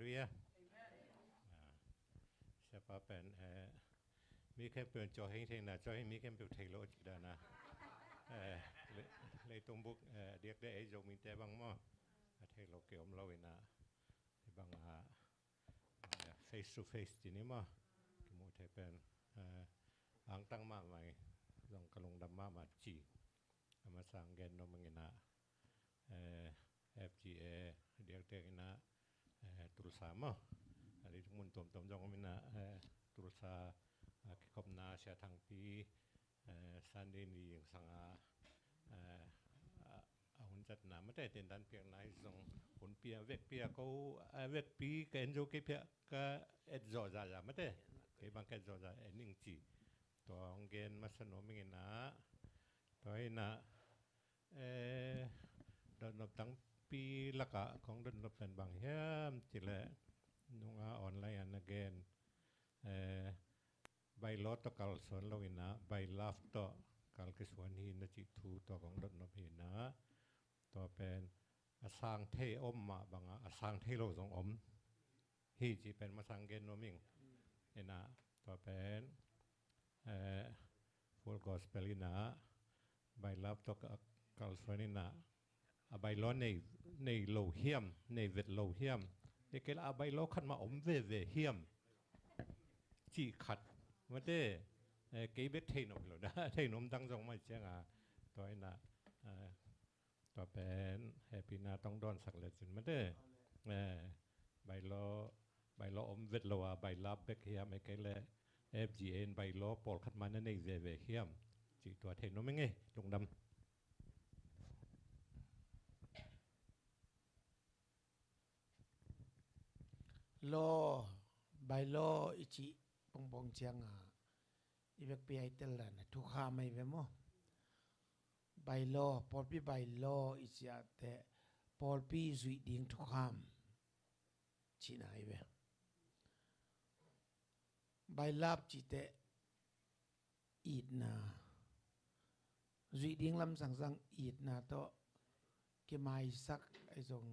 Hallelujah. าเป็นเอมีแค่เปลี่ยนจอให้เท่นะจอให้มีแค่เปลี่ยนเทโลจีดานะเออเลยตรงบุกเดียกได้ไอ้จงมีแต่บังม่อเทโลเกีมเราเอนะบังฮะ face to face จีนี่มอคุณมูเทเป็นเออบางตั้งมากไหมลองกรลลงดำมากมาจีมาสร้างเกนนมเงินนะเออ FGA เดียกได้นะ terutama ali mun tom tom jong mina terusa kikop na sia thang pi san de ni yang sanga a hun jat na ma te ten dan piak na hi song hun pia vek pia ko vek pi ka enjo ke pia ka et zo za za ma te ke bang ka zo za ening chi to ngen ma sa no mi na to na eh don nop tang ปีละกะของดนรบแฟนบางแฮมจิละนุงอาออนไลน์อันเกน เอ่อใบลอตกัลสวนลวินะใบลาฟตกัลกสวนหินจิทูตัวของดนรบหินะตัวเป็นอสางเทอมมาบางอสางเทโลสองอมฮีจีเป็นมาสังเกนโนมิงเอ็นะตัวเป็นเอ่อฟูลกอสเปลินะใบลาฟตกัลสวนินะอาใบล้อในในโลเฮียมในเวทโลเฮียมเอกลาใบล้อขันมาอมเวเวเฮียมจีขัดมันเด้เกเบทเทนอมเลยนะเทนอมตั้งสองไม่เชียงอ่ะตัวน่ะต่อเป็นแฮปปี้นาต้องดอนสักเล็กสินมันเด้อใบล้อใบล้ออมเวทโลอาใบลับเบกเฮียมเอกลาเอฟจีเอ็นใบล้อปอดขัดมาในเวเวเฮียมจีตัวเทนอมไม่ไงตรง chi bong bong chiang a ah, ibek pi ai tel la na ah, thu kha mai ve mo by law por pi by law i chia te por pi zui ding thu kham chi na ai ve by lap chi te ít na duy điên lâm sang sang ít na to cái mai sắc ai dùng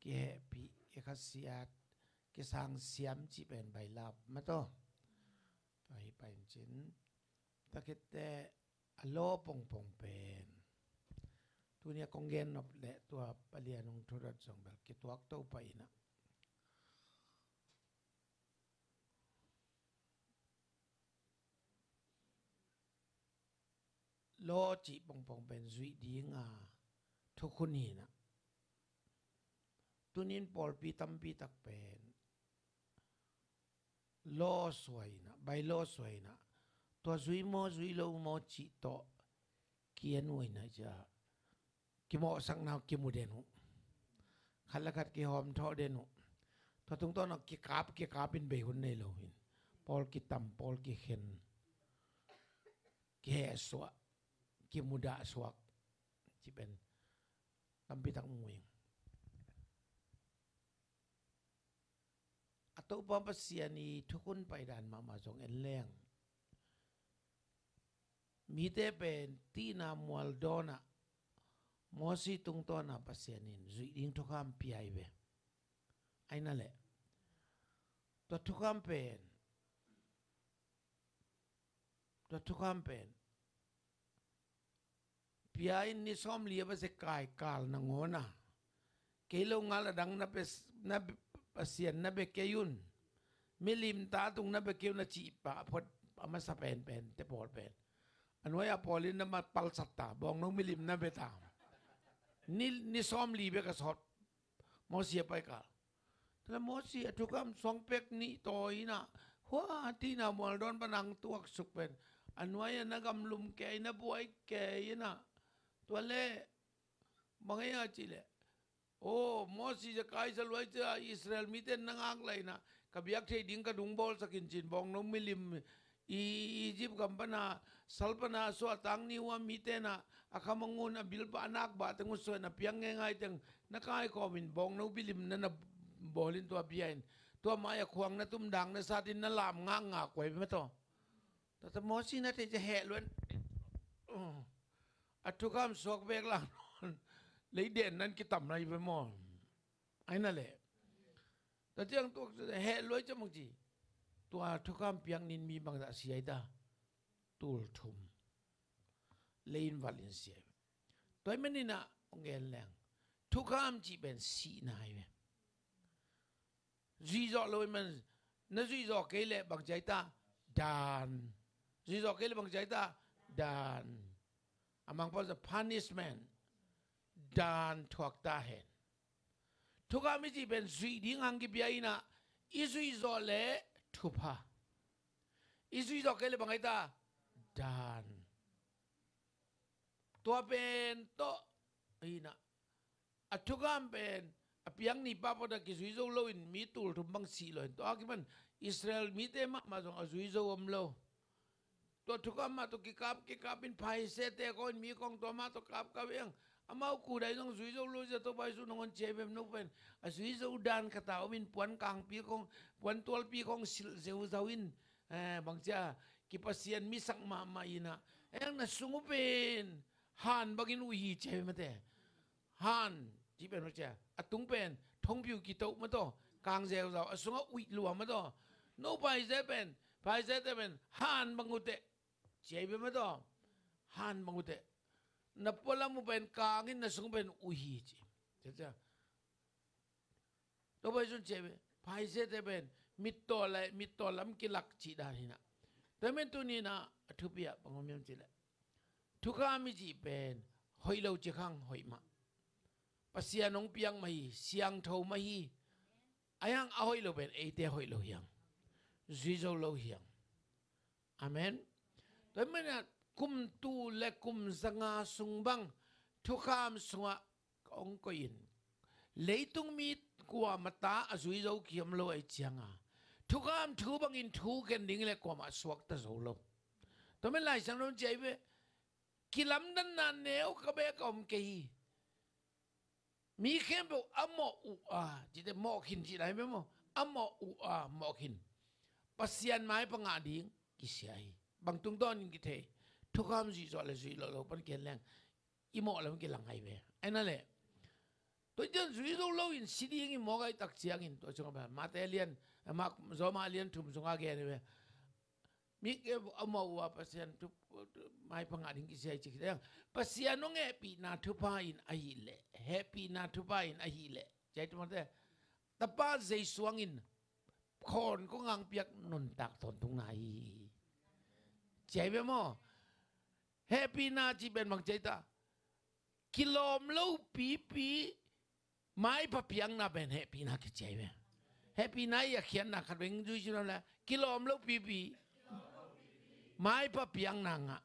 cái hệ e bị cái khát siat กสางเสียมจีเป็นใบลับมาต่อไปไปจินตะกิตเตอโลปงปงเป็นทุนี้คงเงินอบและตัวปะเลียนองทุรสงแบบกิตวักเต้าไปนะโลจีปงปงเป็นสุดีงาทุกคนนี่นะตุวนินปอลปีตัมปีตักเป็นลอสวยนะใบลอสวยนะตัวซุยมอซุยลงมอจิตโตเขียนวยนะจ๊ะกิมอสังนาวกิมุเดนุขัลัขัดกิหอมทอเดนุตัวตรงต้นกิกราบกิกราบเป็นเบหุนในโลหินปอลกิตัมปอลกิเข็นกิเฮสวะกิมุดาสวะจิเป็นลำพิทักมวยงตุปปัสเสียนีทุกคนไปดันมามาสองเอ็นแรงมีแต่เป็นตีนามวลดอนะมอสีตุงตัวนะปัสเสียนินจุดิงทุกามพิไอเวไอ้นั่นแหละตัวทุกามเป็นตัวทุกามเป็นพิไอนีิสอมเลียบเสกไก่กาลนังโหนะเคลงงาละดังนับเป็นนับปเสียนนับเกยุนไม่ลิมตาตรงนับเกยุนจีปะพอดอามาสะเปนเปนแต่พอเปนอันว่าพอลินนมาปัลสัตตาบองน้องไม่ลิมนับเบตานี่นี่ซ้อมลีเบกสอดมอเสียไปกาถ้ามอเสียทุกคำสองเป็กนี่ต่อยนะหัวที่นามอลดอนปนังตัวสุกเป็นอันว่าอนักกำลุมแกยนะบวยแกยนะตัวเล่บางอย่างจีเล่โอ้มอสีจะกายสลวยจะอิสราเอลมีแต่นังอักเลยนะกับยักษ์เทดิงกระดุงบอลสักินจินบองนมิลิมอียิปต์กัมปนาสัลปนาสวตังนิวามีแต่นะอาคามังูนับิลปานักบาตงุสวนับพียงง่ายๆจังนักไอ้คอมินบองนบิลิมนั่นบอลินตัวเบียนตัวมายควงนนตุ้มดังนซาตินนนลามง่างงากไว้ไม่ต่อแต่มอสีนัเทจะแห่ล้วนอัตุกรรมสวกเบกลาน lấy điện ăn cái tầm này với mò anh là lệ ta tiếng tôi hệ lối cho mong gì tôi thua cam piang nín mi bằng dạ si ấy ta tôi thùng lên Valencia tôi mới nín à nghe lẹng thua cam chỉ bên xì này về duy dọ lối mình nó duy dọ cái lệ bằng trái ta đàn duy dọ cái lệ bằng trái ta đàn among was a punishment ดานทวกตาเห็นทุกอาทิตย์เป็นสุดิ้งอังกิบยายนะอิสุยโซเลทุพะอิสุยโซเคเลบังไงตาดานตัวเป็นโตอีน่ะอัทุกอันเป็นอัพยังนี่พ้าพอด้กอิสุอิโซโลวินมีตูลทุ่มบังสีโลวินตัวกิมันอิสราเอลมีเตมะมาส่งอิสุอิโซอมโลตัวทุกอันมาตุกิคาบกิคาบินไฟเซเตก็อนมีกองตัวมาตุกับกับยัง amau ku dai nong zui zo lo ja to bai su nong che bem no pen a zui zo dan kha ta min puan kang pi kong puan tol pi kong sil zeu zawin eh bang cha ki pasian mi sak ma ma ina eng na sungu pen han bagin u hi che ma te han ji pen cha tung pen thong piu ki to ma to kang zeu zaw a sunga ui lu ma to no bai ze pen bai ze te pen han bang u te che bem ma to han bang u te na pola mu pen kangin na sung pen uhi chi cha to bai sun chebe phai se te pen mit to la mit to lam ki lak chi da hina te men tu ni na thu pia pangom yam chi la thu kha mi chi pen hoi lo chi khang hoi ma pasia nong piang mai siang thau mai ayang a hoi lo pen e te hoi lo hiang zui zo lo hiang amen te men kum tu le kum zanga sung bang thu kham sunga ong ko in leitung mi kwa mata azui zo kiam lo ai chianga thu kham thu bang in thu ken ding le kwa ma suak ta zo lo to me lai sang ron chai be kilam dan na neo ka be ka om ke hi mi khem bo amo u a ji de mo khin ji lai me mo amo u a mo khin pasian mai panga ding ki sai bang tung don ki the ทุกคำสิสอนเลยสิเราเราเป็นเกณฑ์แรงอีหมอเราเป็นเกณฑ์หลังไงเว้ยไอ้นั่นแหละตัวเจ้าสุริโลเราอินสิดีอย่างนี้หมอก็ตักเสียงอินตัวชงแบบมาเตเลียนมาโซมาเลียนถุมสงอาเกนเว้ยมีเก็บเอามาว่าเปอร์เซ็นต์ทุกไม่พังอันนี้กิเสียจิกเดียเปอร์เซ็นต์น้องแอปีนาทุพาอินอหิเลแฮปีนาทุพาอินอหิเลใจทุกคนเด้ตะป้าใจสวงอินคนก็งังเปียกนนตักตนทุงไหนใจไปมั้ง happy na chi ben mang chai ta kilom lo pi pi mai pa piang na ben happy na ki chai ben happy na ya khian na khat weng ju jin la kilom lo pi pi mai pa piang na nga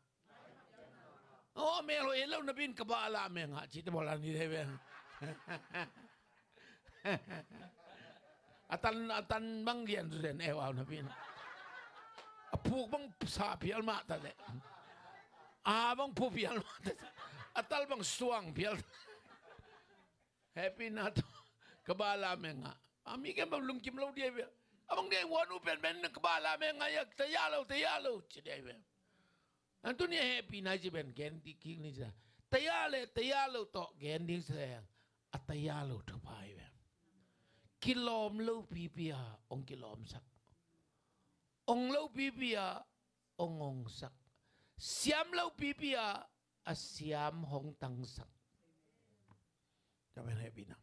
o me lo elo na bin ka ba la me nga chi te bola ni de ben atan atan bang dian zu den e wa na bin apuk bang sa pi al ma ta de Abang po pial At albang suang pial. Happy na to. Kebala me nga. Ami ke kan belum kim lo dia be. Abang dia wanu pian ben kebala me nga ya tayalo tayalo cedai be. Antu ni happy na je ben ganti king ni ja. Tayale tayalo to ganti sayang. Atayalo ah, to pai be. Kilom lo pipia ah, ong kilom sak. Ong lo pipia ah, ong ong sak. siam lau pipia a siam hong tang sang kamen hebi nam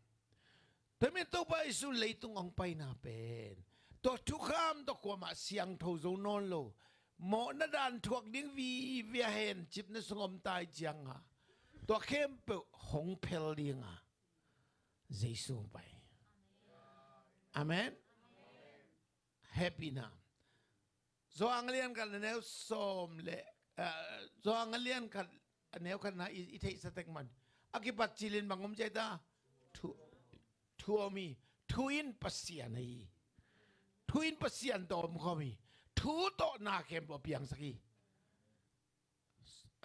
temen to pa isu leitung ong pai na pen to thukham to kwa ma siang tho zo non lo mo na dan thuak ding vi vi hen chip na sungom tai chiang ha à. to khem pe hong phel ding a à. jesu pai amen happy na. zo anglian kan ne som le จองเลียนขัดเนวขนาอิทธิสเต็กมันอากิปัจจิลินบางมุมใจตาทัวมีทูอินปัสยานีทูอินปัสยานตอมขมีทูโตนาเข็มบอบียงสกี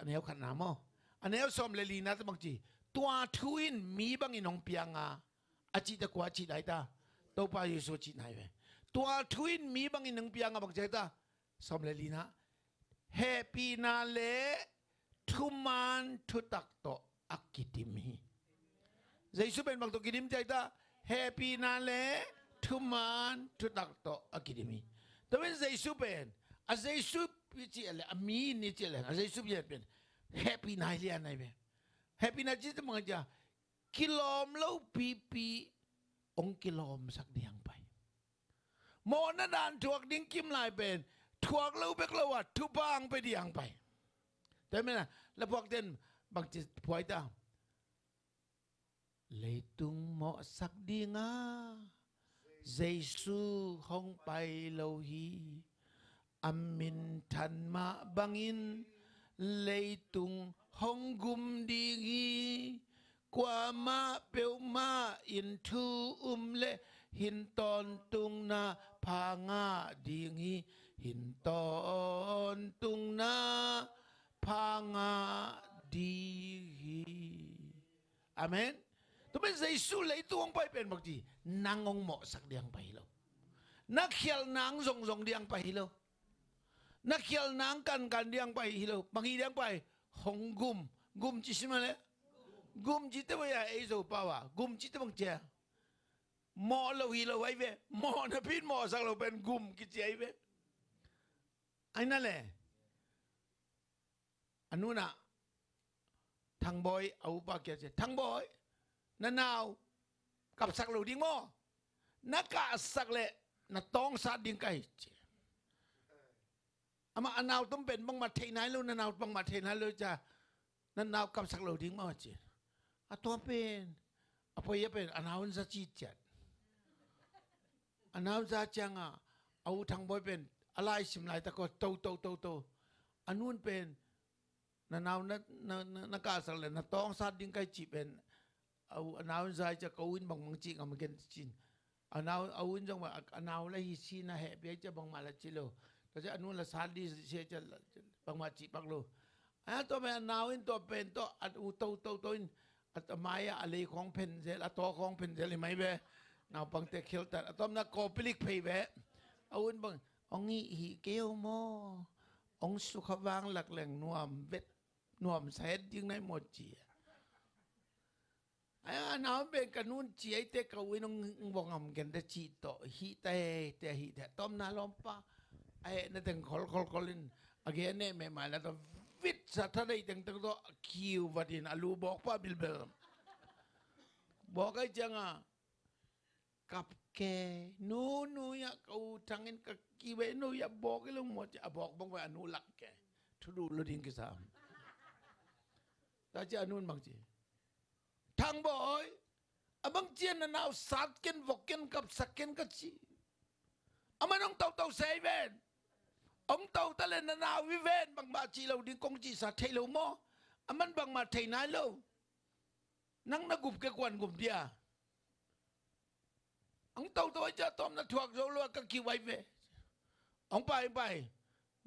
แนวขนาโมอันเนี้ยสมเลลีนะสบังจีตัวทูอินมีบังอินองเพียงอาอาจิตะกวาจิตไหตาตัวพายุสุจิตไหนเวตัวทูอินมีบังอินองเพียงอาบางใจตาสมเลลีนาฮปีนาเลทุมันทุตักโตอักกิติมีเจสุเป็นบางตัวกิติมใจตาเฮปีนาเลทุมันทุตักโตอักกิติมีแต่เป็นใจสุเป็นอาเจสุพิจิเอลอามีนิจิเอลอาเจสุพิจิเป็นเฮปีนาเลียนไงเป็นเฮปีนาจิตมังจะกิโลมเล่ปีปีองกิโลมสักเดียงไปโมนาดานถวกดิ้งคิมลายเป็นทวกเราเบกลาวัดทุบางไปดียงไปแต่ไม่นะแล้วพวกเดนบางจิตพวยตาเลยตุงเหมาะสักดีงาเจสูห้องไปเลาฮีอามินทันมาบังอินเลยตุงห้องกุมดีงีกว่ามาเปียวมาอินทูอุมเลหินตอนตุงนาพางาดีงีหินตอนตุงนาพังาดีฮีอเมนทุกเป็ใจสู้เลยตัวองไปเป็นบางทีนางองหมอะสักเดียงไปแล้วนักเขียนนางทรงทรงเดียงไปแล้วนักเขียนนางกันกันเดียงไปแล้วบางทีเดียงไปหงกุมกุมจิตมาเลยกุมจิตวิยาเอโซปาวะกุมจิตบังเจหมอละวีละไว้เวหมอนะพิษหมอสักเราเป็นกุมกิจใจเวไอ้นั่นแหละอันนู้นอะทางบอยเอาปากเกียรติทางบอยนานาวกับสักเหลวดิงโมนักกะสักเละนักตองสาดิงไก่เอามาอนาวต้องเป็นบังมาเทนายแล้วนานาวบังมาเทนายแล้วจะนานาวกับสักเหลวดิงโมจอะตัวเป็นอะพอยเป็นอนาวซาจีจัดอนาวซาจังอะเอาทางบอยเป็นอะไรสิมลาตะก็โตโตโตโตอันนู้นเป็นนานาวนักนักกาสเลนตองสัดดิ้งไกจีเป็นเอานาวใจจะกวินบังมังจีกับมังเกนจินอันนาวเอาวินจังว่าอันนาวละฮิซีนะเหบียจะบังมาละจิโลแต่จะอันนู้นละสัดดิเชจะบังมาจีบังโลอันตัวเป็นนาวินตัวเป็นตัวอันอูโตโตโตอินอัตมายะอะไรของเพนเซลอัตโตของเพนเซลไม่เบ้นาวบังเตเคิลแต่อัตมนักโกปิลิกเพย์เบ้เอาวินบังองนี้หีเกี้ยวโม องสุขวางหลักแหล่งนวมเบ็ดนวมเสตยิงในหมดเจียไอ้หนาว้เป็นกันนู่นเจียเตกวินงบงมกันเดจีโตหีเตะเตหีเตะต้มนาลอมปะไอ้นั่นถึงคอลคอลคอลินอะไรเนี่ยไม่มาแล้วต้องวิทย์สัตว์ได้ถังงตัวคิววัดินอลูบอกป้าบิลเบลบอกไอ้จังอ่ะกับ ke no no ya kau tangen kí be no ya bok lo mo cha bok bang ba anu lak ke thu du lo ding sao, ta cha anun bang chi thang bo oi abang chien na nau sat ken vok ken kap sak ken ka chi ama nong tàu tau sei ben ông tàu ta lên anh nào vi ven bằng ba chi lâu đi công chi sát thầy lâu mo aman à, bằng mà thầy nái lâu nắng nó gục cái quần gục đi à องเต่าตัวจะตอมนัทวกโจลวกกี่ไว้เวองไปไป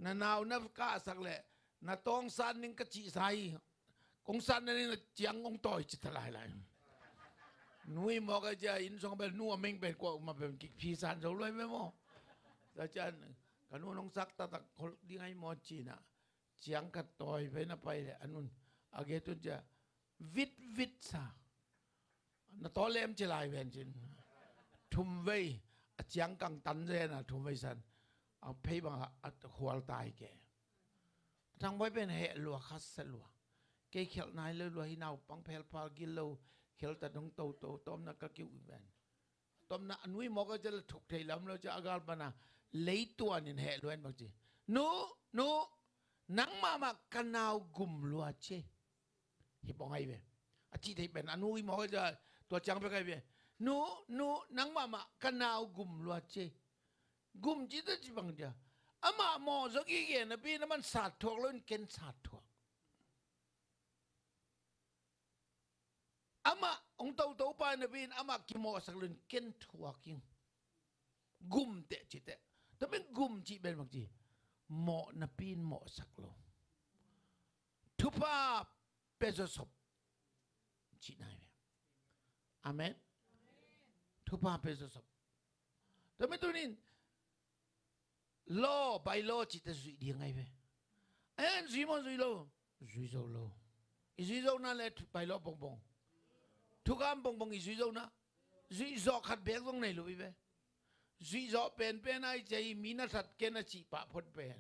นานาวนับกาสักแหละนาตองสันนิงกจีไซกงสันนี่นะเจียงองต่อยจิตลายลายนุ้ยมอกจะอินสองเป็นนัวเม่งเป็นกว่ามาเป็นกิพีสันโจลวยไม่มออาจารย์ขนุนองสักตะตะคนดีไงมอจีนะเจียงกัดต่อยไปนะไปเลยอันนู้นอาเกตุนจะวิดวิดซะนาตอเลมจิลายเวนจิน thum vây à, chẳng cần tan ra là thum vây san à phê bằng hoa à, tai kẻ, thằng mấy bên hệ lúa khát sẽ lúa cái khéo này lúa lúa hi nào bằng phèl phà ghi lâu khéo ta đông tàu tàu tôm na các kiểu bên tôm na à, nuôi mò cái chân thục thầy lắm rồi chứ agal bana lấy tua nhìn hệ lúa anh bác chị nu nu nắng mà mà canal gùm lúa chê hi bong ai về à chị thấy bên anh nuôi mò cái chân tua trắng cái về nu nu nang mama kanao gum lua che gum chi ta chi bang ja ama mo zo ki ge na pi na man sa thok lon ken sa thok ama ong tau tau pa na bin ama ki mo sak lon ken thuak ing gum te chi te ta ben gum chi ben bang chi mo na pin mo sak lo thupa pezo sop chi nai amen ทุพาเปสำไมตัวนี้ลอบลอจิตสุดยังไงเวเอ็นซีมอนซีโลซีโลโลซีโลนั่นแหละไปลอบงบง ทุกคำบงบงอีซีโลนะซีโลขัดเบียงตรงไหนลูกเวซีโลเป็นเป็นไอใจมีนัดสัตว์เกนจีปะพดเป็น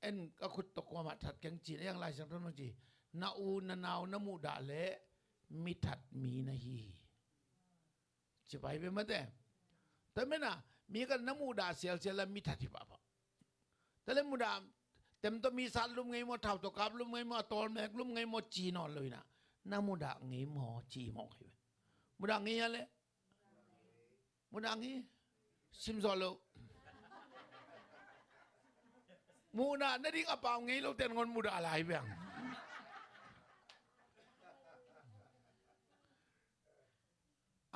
เอ็นก็คุดตกความาัดแกงจีนยังไรสังทนจีนาอูนานาวนามูดาเละมีถัดมีนะฮีจะไปไปมาแต่แต่ไม่นะมีกันน้ำมูดาเสยลเสีลมีทัดที่บ้าพอทะเลมูดาเต็มตัวมีสัตว์ลุมไงมอเท่าตัวกับลุมไงมอตอนแมกลุมไงมอจีนอนเลยนะน้ำมูดาไงมอจีมองให้ไมูดาไงอะไรมูดาไงซิมโซลูมูนาเนี่ยดิ้งกระเป๋าไงเราเต้นงอนมูดาอะไรแบบ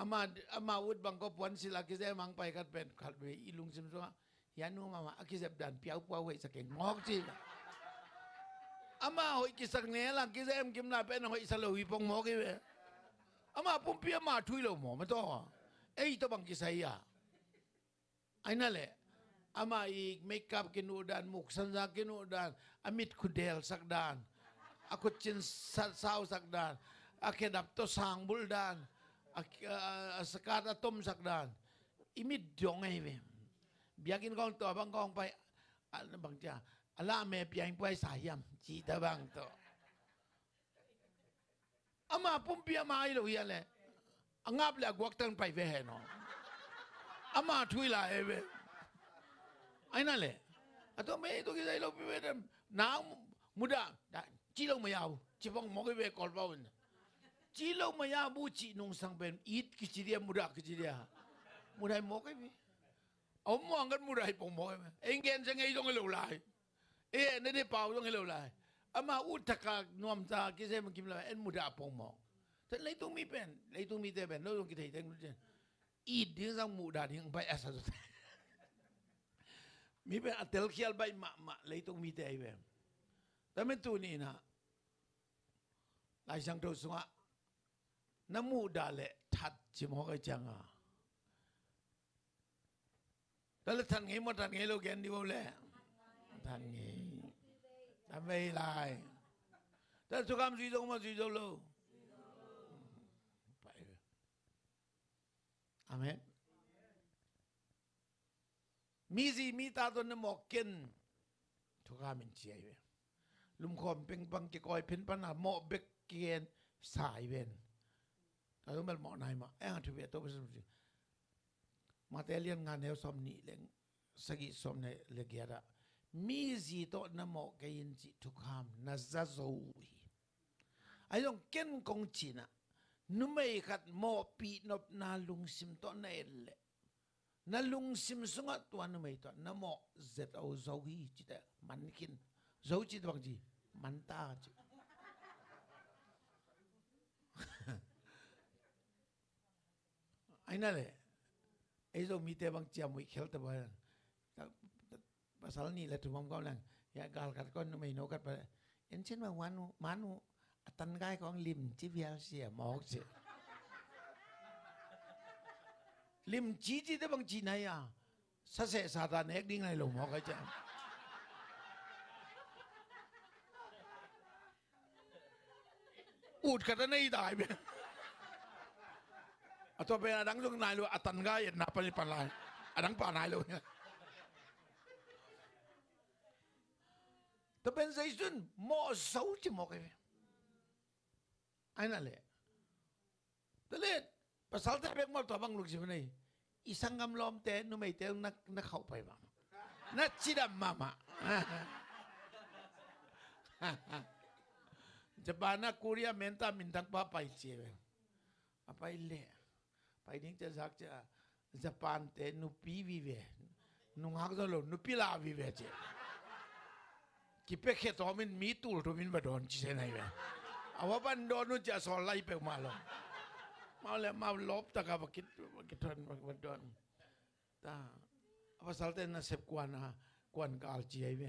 ama ama wud bang ko puan sila kise mang pai kat pen kat be ilung sim so yanu mama akise dan piau pua we saking ngok si ama hoi kisak ne la kise em kim na pen hoi salo wi pong mo ki we ama pum pia ma thui lo mo ma to ei to bang kisai ya aina le ama i make up kinu dan muk sanza kinu dan amit kudel sak dan aku cin sao sak dan akedap to sang bul dan sakata tom sakdan imit dong ai e ve biakin kong to bang kong pai an bang cha ala me piang pai sayam chi da bang to ama pum pia mai lo ya le angap la guak tan pai ve he no ama thui la e ve ai na le ato me to ki dai lo pi ve na muda chi lo ma ya chi bang mo ki ve kol ba จีเราไมายาบูจีนงสังเป็นอีดกิจเดียมุดักกิจเดียมุดไรหมกไอ้พี่เอามองกันมุดไรปงหมกไอ้พีเอ็งเกนจะไงต้องเล้เราลายเอ็ะนี่ได้เปล่าต้องเล้เราลายอามาอุตกาะนวมตากิเซมกิมลาเอ็นมุดักปงหมกแต่ไรตรงมีเป็นไรตรงมีแต่เป็นเราต้องกิเทงรู้จักอีดที่สังมุดาที่ยังไปอาศัยมีเป็นอัตลเคียลใบมะมะเลยต้องมีแต่ไอ้แบบแต่เม่ตัวนี้นะลายสังเทวสุงะนမှုဒါလည်းထတ်ခกจังอကြံငါဒါလည်းาန်ငม်မထနนငง်လို့ကย်ဒီဘလဲထန်ငယ်တမေးလိုက်ဒါသူကမစီဆုံးမစီဆုံးလို့ပါအာမมีสีมีตาตัวนมอกเกนทุกข้ามินเจียเวลุมคอมเป็นบังเกกอยเพ็นปัญหาหมอเบกเกนสายเวน ta do mel mo nai ma e ha thu ve to pasam ji ma te lian nga ne som ni leng sagi som ne gì to na mo ke yin ji thu kham na za ai dong ken kong chi na nu mai khat mo pi nop na lung sim to nu mai to na mo zet au zo hi chi ta man kin zo chi ta chi ainale ezo mite bang chia mui khel ta ba pasal ni la tu mom kaw lang ya gal kat kon mai no kat pa en chen bang wanu manu atan gai kong lim chi vial sia mok si lim chi chi te bang chi na ya sa se sa ta nek ding này lo mok ka cha ut kat na i dai à tôi bây giờ đang dùng này luôn à tần gai hiện nạp đi lại à đang bàn này luôn tôi bên giấy duyên mò xấu chứ mò cái ai là lệ tôi lệ bà sáu thế bên mò tòa băng lục gì này isang gam lom té, nu mày te nak nak hậu phải mà nó chỉ đầm mà mà Jepana Korea menta mintang papai ciebe. Apa ile? ไปนี้จะสักจะจะปานเตนุปีวิเวนุงักตลนุปีลาวิเวจีกิเป็กเหตอมินมีตูลทุมินบดอนจีเซนัยเวอวบันดอนุจะสอนไล่ไปมาลงมาเลยมาลบตะกับกิดกิดทันบดอนตาภาษาเตนนะเซบกวนะกวนกาลจีไอเว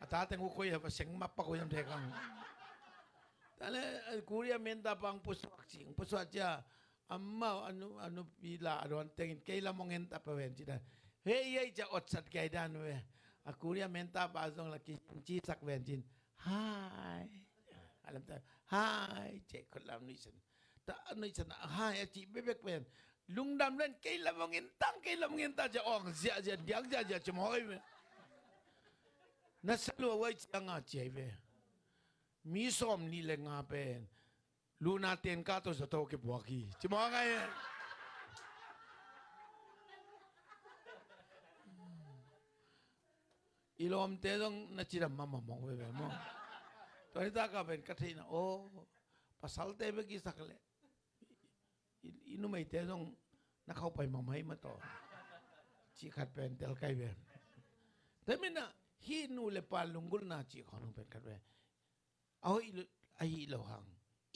อาตาเตงุคุยเหรอเสงมาปะกุยมเทกังแต่เลยกูเรียเมนตาปังปุสวักจิงปุสวักจ้า Amau anu anu pila aron tengin keila mongen ta pawen cita. Hei yei cha ot sat kai dan we. Aku ria menta bazong laki chi sak wen cin. Hai. Alam ta. Hai che kolam ni sen. Ta anu sen hai chi bebek wen. Lung dam len keila mongen tang keila mongen ta cha ong zia zia diang zia zia chum hoi we. Na salu wai changa chai we. Mi som ni le nga pen. ลูนาเตียนก้าตัวสตอเก็บวากีจิมองไงอีลมเตะต้องนัจิรมามามองไปแบบมองตอนนี้ตากับเป็นกทินะโอ้ภาษาเตะไปกี่สักเลยอินุไม่เตะงนักเข้าไปมาไม่มาต่อชีขัดเป็นเตลไกเบนแต่ไม่นะฮีนูเลปาลุงกุลนาจีของนุเป็นขัดเบ็นเอาอีไอเลหัง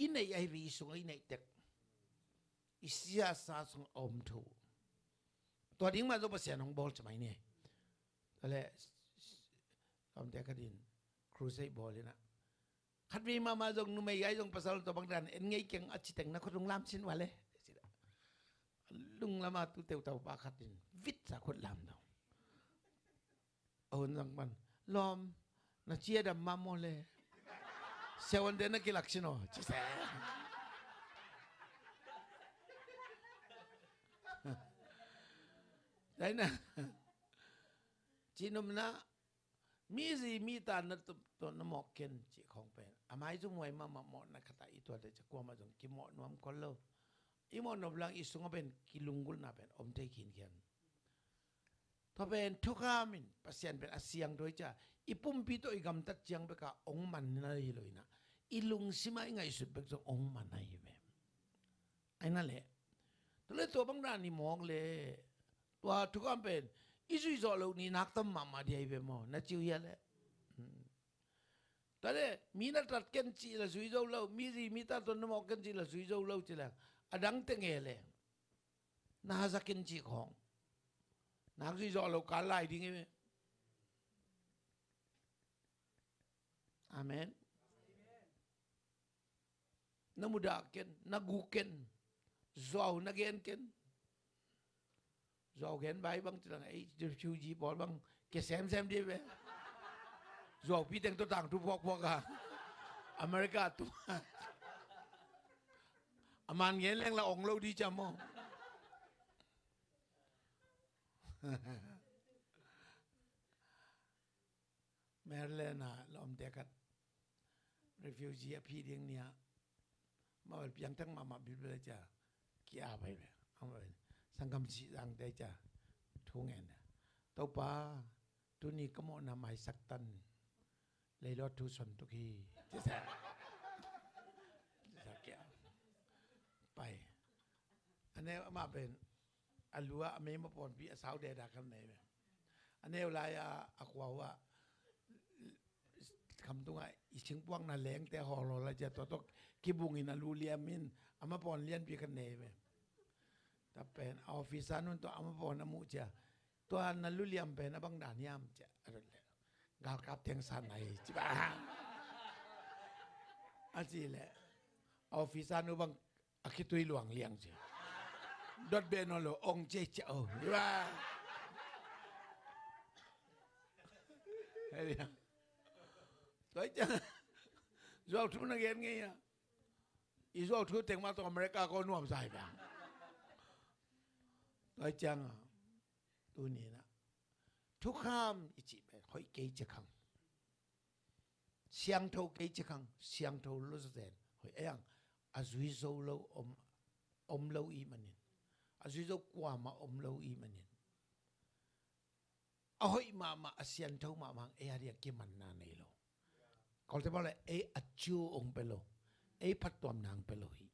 อินไอไอวีสุงอินไอเด็กอิสยาสัสงอมทูตัวดิ้งมาตัวเปอร์เซ็นของบอลสมัยนี้อะไรคำเตะกระดินครูเซย์บอลเลยนะขัดวีมามาจงนุ่มยหญ่จงภาษาลตัวบางด้นเอ็นไงเก่งอจิแตงนะคนลุงลามช่นวะเลยลุงลามาตุเตวตาบาขัดดิน วิทย์สักคนลามดองเอาหนังมันลอมนาเชียดมามอเลย세원되는락시노주세 요. Dahil na, chinom na, mi si mi ta na to to na mo ken chi khong pe. Amai su muay ma ma mo na kata i to de cha kwa ma jong ki mo nuam kon lo. I mo no blang i sung ben ki lungul na ben om te kin ken. To ben to ka min pasien ben asiang doi cha. I pum pi to i gam tat chiang be ka ong man na hi loi na. ilung sima ingai supek so ong mana ibe aina le to le to bang ra ni mong le to tu kam pen isu zo lo ni nak tam ma ma di ibe mo na chiu ya le hmm. ta le mi na tat ken chi la sui zo lo mi ri mi ta to no mo ken chi la sui zo lo chi la adang te nge le na ha ken chi khong na sui zo lo ka lai di nge amen namudaken, naguken, zau ken Zau gen bai bang tilang ai chu ji bol bang ke xem xem đi về. Zau pi teng to tang tu pok pok à. America tu. Aman gen leng la ong lo đi cha mo. Merlena lom dekat refugee api ding niya. มาเพยังทั้งมามาบิบเลยจ้ะกี่อาไปเลยเอาไปสังคมสีดังได้จ้ะทุ่งเงินต่อป้าทุนี้ก็มอนำามายสักตันเลยรถทุสนทุกีจะสักจะสักแก่ไปอันนี้มาเป็นอัลลัวเมย์มาปนพี่สาวเดดากันไหนอันนี้ลาอะอควาวะคำตุงไอชิงปวงน่ะแหลงแต่หออละจะตัวตกกิบุงอินาลูเลียมินอามาปอนเลียนพีกันเนเวแต่เป็นออฟฟิศานุนตัวอามาปอนนมูเจตัวนันลูเลียมเป็นนะบังด่านยามเจอะไรเลยกาวกับเตียงสานไหนจิบ้าอันนี้แหละออฟฟิศานุบังอาคิตุยหลวงเลี้ยงเจดดเบนอโลองเจเจ้าจิบ้าเฮ้ย tôi chứ. Dù chú nó ghen nghe. Ý dù chú tiếng mà tỏ America có nuộm dài bà. Đấy chăng à. Tôi nè nè. Thúc ham ý chị bè hỏi kê chứ khăn. Siang thâu kê chứ khăn. Siang thâu lúc dền. Hỏi em. À duy dâu lâu ông ông lâu y mà nhìn. À duy dâu qua mà ông lâu y mà nhìn. À hỏi mà mà à siang thâu mà mang ea riêng kia mặt nà này lâu. Kalau tiba le e acu ong pelo, e pat tuam nang pelo hi.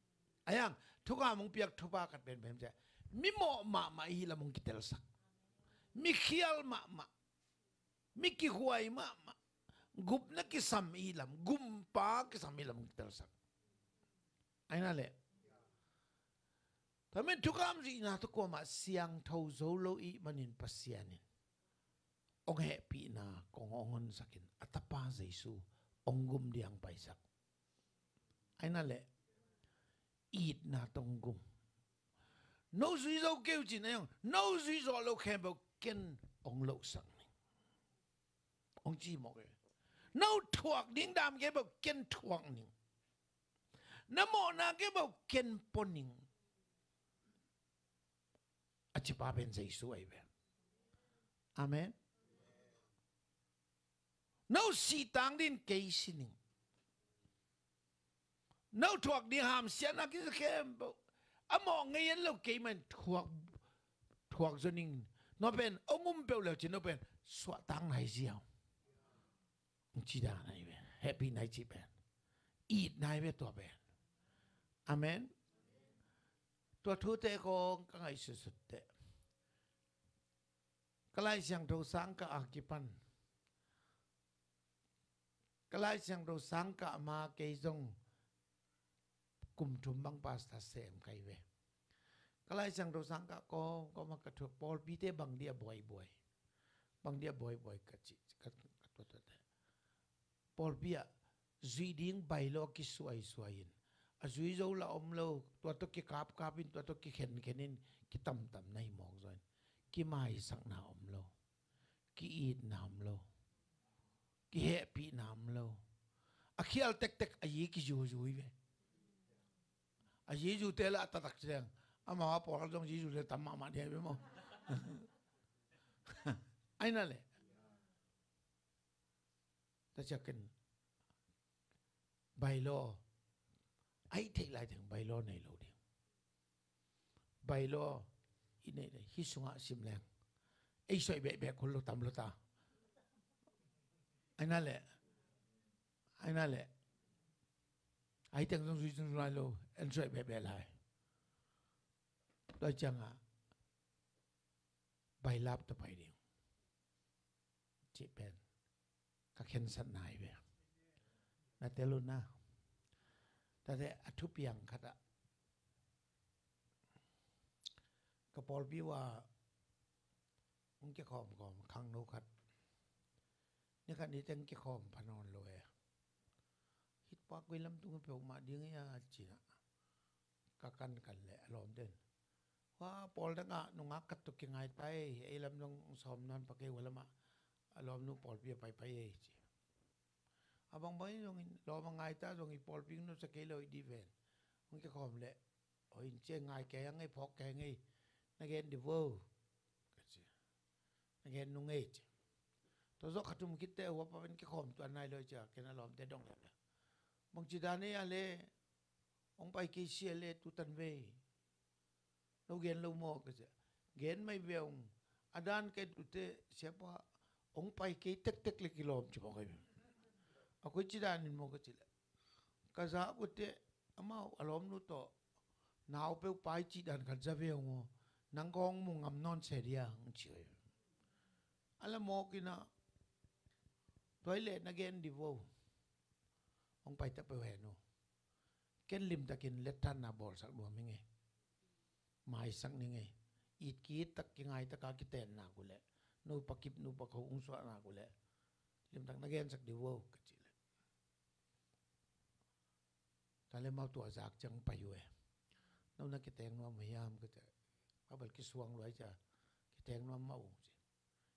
Ayang, thuka mong piak thupa kat ben ben je. Mi mo ma ma hi la mong kitel sak. Mi khial ma ma. Mi ki huai ma ma. Gup na ki sam ilam, gumpa ki sam ilam kitel sak. Aina le. Tamen thukam si na to ko ma siang thau zo lo i manin pasianin. Ong he pi na kong ongon sakin atapa à, Jesus onggum diang paisak. Aina le eat na tonggum. No suy zo kêu chỉ này no suy zo lâu khen bao ông lâu sang này. Ông chỉ một cái. No thuộc điên đam cái bao kiên thuộc nín. Nam mô na cái bao pon nín. À chỉ ba bên dây suy vậy. Amen no si tang din ke sining no thuak đi ham sian na ki khem bo amo ngai lo ke man thuak thuak zoning nó bên ông um bèo lèo chỉ nó bên xóa tăng này gì không chỉ đã này bên happy này chỉ bên eat này bên tua bên amen tua thu tế con các ngày sự sự tế các siang sáng sang sáng các akipan à กลายเสียงเราสังกะมาเกยจงกุมทุมบังปัสตาเสมไกเวกลายเสียงเราสังกะก็ก็มากระทบปอลพีเตบังเดียบ่อยบ่อยบังเดียบ่อยบ่อยกะจิกะกะตัวตัวเตปอลพียจุยดิ้งใบโลกิสวยสวยนอจุยโจละอมโลตัวตุกิกาบกาบินตัวตุกิเข็นเข็นินกิตำตำในหมอกจอยกิไม่สักนาอมโลกิอีดนาอมโล ki happy pi nam lo a khial tek tek a yi ki ju ju ve a yi ju te la ta tak cheng a ma po hal jong yi ju le tam ma ma de be mo ai na le ta chắc chakin bai lo ai te lai thang bai lo nei lo de bai lo ine hi sunga sim leng ei soi be be ko lo tam lo ta ไอ้นั่นแหละไอ้นั่นแหละไอ้ตั้งสงสุยสงรุยโลอ็น่วยแบบแบบไรตัวจังอ่ะใบลับต่อไปเดียวจีเป็นก็เข็นสันนายไปนาเตลุนนาแต่เต่อทุบยังคดะกระปอลพี่ว่ามึงจะขอมขอมคังโนคัดนี่ขนาดนี้ตั้งกี่คอมพนอนเลยฮิตปากไว้ลำตุงเปลมาดีงี้จีนะกักันกันแหละลอมเดินว้าปอลตั้งอะนุ่งอักกัดตุกยังไงไปไอ้ลำนองสอมนอนปักเกวละมาลอมนุ่งปอลเปียไปไปเอจีอาบางบ่อยตรงลอมง่ายตาตรงอีปอลพิงนุ่งสเกลเอยดีเวนมึงกีคอมเละโอ้ยเจ้ง่ายแกยังไงพอกแกงไงนักเรียนเดวอลกนักเรียนนุ่งเอจีตัวสกขุมคิดแต่หัวปเป็นแค่ข่มตัวนายเลยจ้ะแกนั่นหลอมแตดดองแล้วนะบางจุดานี่อะไรองไปกีเชียเลยตุตันเวเราเกณฑ์เราหมกเสียเกณฑ์ไม่เบี้ยงอาจารย์แกตุเตเสียปพาองไปกีเต็กเต็กเล็กหลอมจะบอกเห้เอาคุยจุดานี่หมอกจิละก็บะกุเตอมาอารมณ์นู่ต่อหนาวเปลวายจีดันกันจะเบี้ยงอ๋อนังกองมุงงำนอนเสียดียังเฉยอะไรโมกินะตัวเล็กนักเกนดิโวองไปจะไปแหวนเกนลิมตะกินเล็ดท่านนาบอลสักดวงไม่ไงหมายสักนี่ไงอีดกีตะกยัไงตะกากีแตนนากุแหละนูปะกิบนูปะเขาอุ้งสวานากุแหละลิมตักนักเกนสักดิโวกจิเลยแต่เล่มาตัวจากจังไปอหว่เอนูนักกีแตงนัวพยายามก็จะพระบัลกิสวงรวยจะกิเตงนัวเมาสิ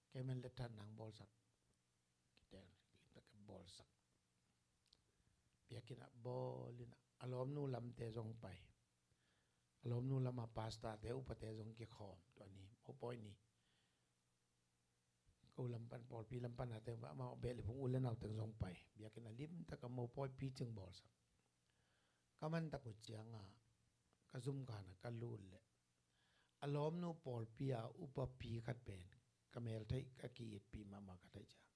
แกมันเล็ดท่านนางบอลสักอลสักเบียกินะบอลนะอารมณ์นู้ลำเตจงไปอารมณ์นู้ลำมาปาสตาเตอุปเตจงกี่ยคอมตัวนี้เอาปอยนี่กูลำปันปอลพีลำปันอาเตว่ามาเบลิพงอุลเลนเอาเตลงไปเบียกินะลิมตะกมอปอยพีจึงบอลสักก็มันตะกุดเจียงอ่ะก็ซุ่มกันกระลูนเลยอารมณ์นู้ปอลพีอาอุปปีขัดเป็นก็เมลไทยก็กีดปีมามาก็ไดจ้า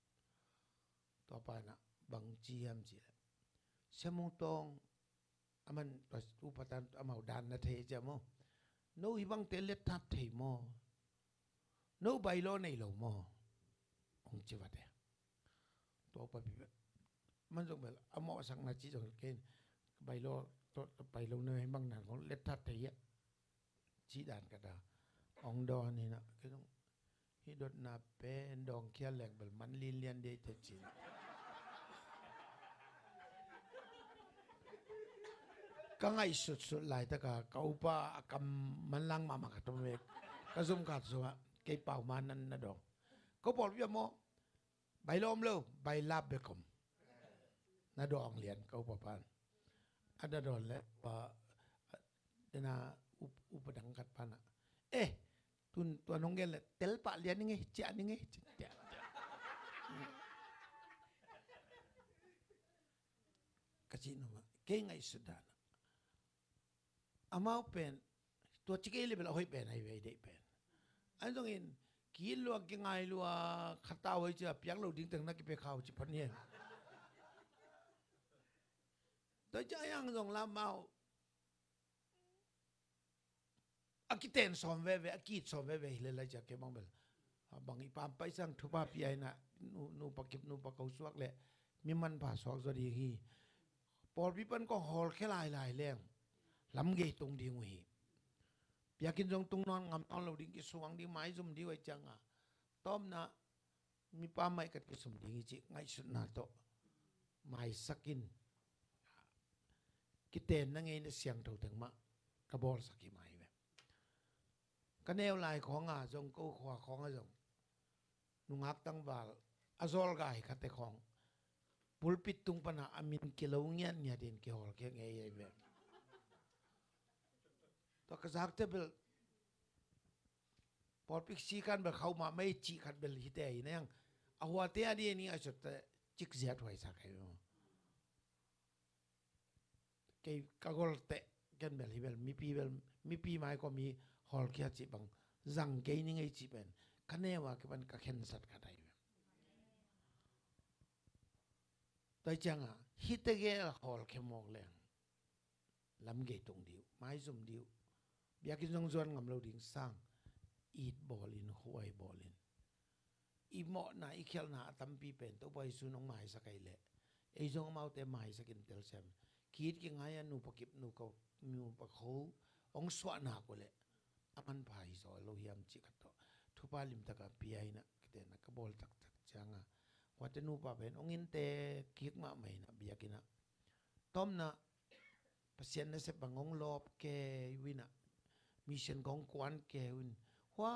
ต่อไปนะบังเจียมสิละเชมงตองอามันตัดอุปทานอามาดานนาเทจะมอโนอีบังเตเล็ดทับเทมอโนใบโลในเหลามอองจิวัดเดตัวไปมันจงแบบอมอสังนาจิจงเกณฑ์ใบโลตัวไปลงเนยบังนานของเล็ดทับเทยะจีดานกระดาองดอนนี่นะก็ต้องฮิดดนาเป็นดองเคียแหลงเบลมันลีเลียนเดชจินก็ง่ายสุดๆหลายตะกาเขาป้าคำมันลังมามากตัวเมกกะซุ่มกัดสัวเก็บเป่ามานั่นนะดอกเขาบอกว่าโมใบลมเล็วใบลาบเบกมนะดองเลียนเขาปะบพันอันดอนแล้วปะเดนาอุปดังกัดพันอ่ะเอ๊ะ Tun tuan nonggel lah. tel pak lian ngeh cia ngeh cia kasi nama kei ngai sedana lah. amau pen tu cike ile bela hoi pen ai wei dei pen ai dong in kiil lua ke ngai lua ah, khata hoi cia ah, piang lo ding tang na ki pe khau chi phan yen to cha yang dong la mau aki ten som ve ve aki som ve ve hile la ja ke bang bel bang i pam pai sang thupa pi ai na nu nu pakip nu pakau suak le mi man pha sok zori hi por pi pan ko hol khe lai lai leng lam ge tung di ngui pia kin jong tung non ngam on lo ding ki suang di mai zum di wai changa tom na mi pa mai kat ki sum ding chi ngai sun na to mai sakin ki ten na ngai na siang thau tang ma ka bor saki mai ก็แนวลายของอาจงก็ขวาของอาจงนุงักตั้งบาลอาซอลกายคัดแต่ของปุลปิดตุงปนาอามินเกลวงยันยาดินเกหอลเกงเอเยเบตัวกษะตริเทเบลพอพิกซีกันเบลเขามาไม่จีขัดเบลฮิตเอเนี่ยงอาหัวเตียดีนี่อาจจะจิกเสียดไว้สักไอ้เกยวกกอลเตะกันเบลฮิเบลมีปีเบลมีปีไม้ก็มีฮอลกี้จีบังจังเกนิงไอจีเป็นคะแนนว่ากันก็เข็นสัตว์กันได้แต่จังอ่ะฮิตเกลฮอลเขมอกแรงลำเกตรงเดียวไม้ซุมเดียวอยากกินจงจวนกับเราดิ้งสร้างอีดบอลินหวยบอลินอีหมาะนะอีเขียนหนาตั้มปีเป็นตัวไปซูน้องไม้สกายเละไอจงเอาแต่ไม้สกินเตลเซมคิดกี่ไงอ่ะนูปกิบนูก็มีปะโคองสวาหนากวเละ aman bai zo lo hiam chi ka to thupa lim ta ka pi ai na kite na ka bol tak tak changa wate nu pa ben ongin te kik ma mai na bia kina tom na pasien na se bangong lop ke wina mission gong kwan ke win hoa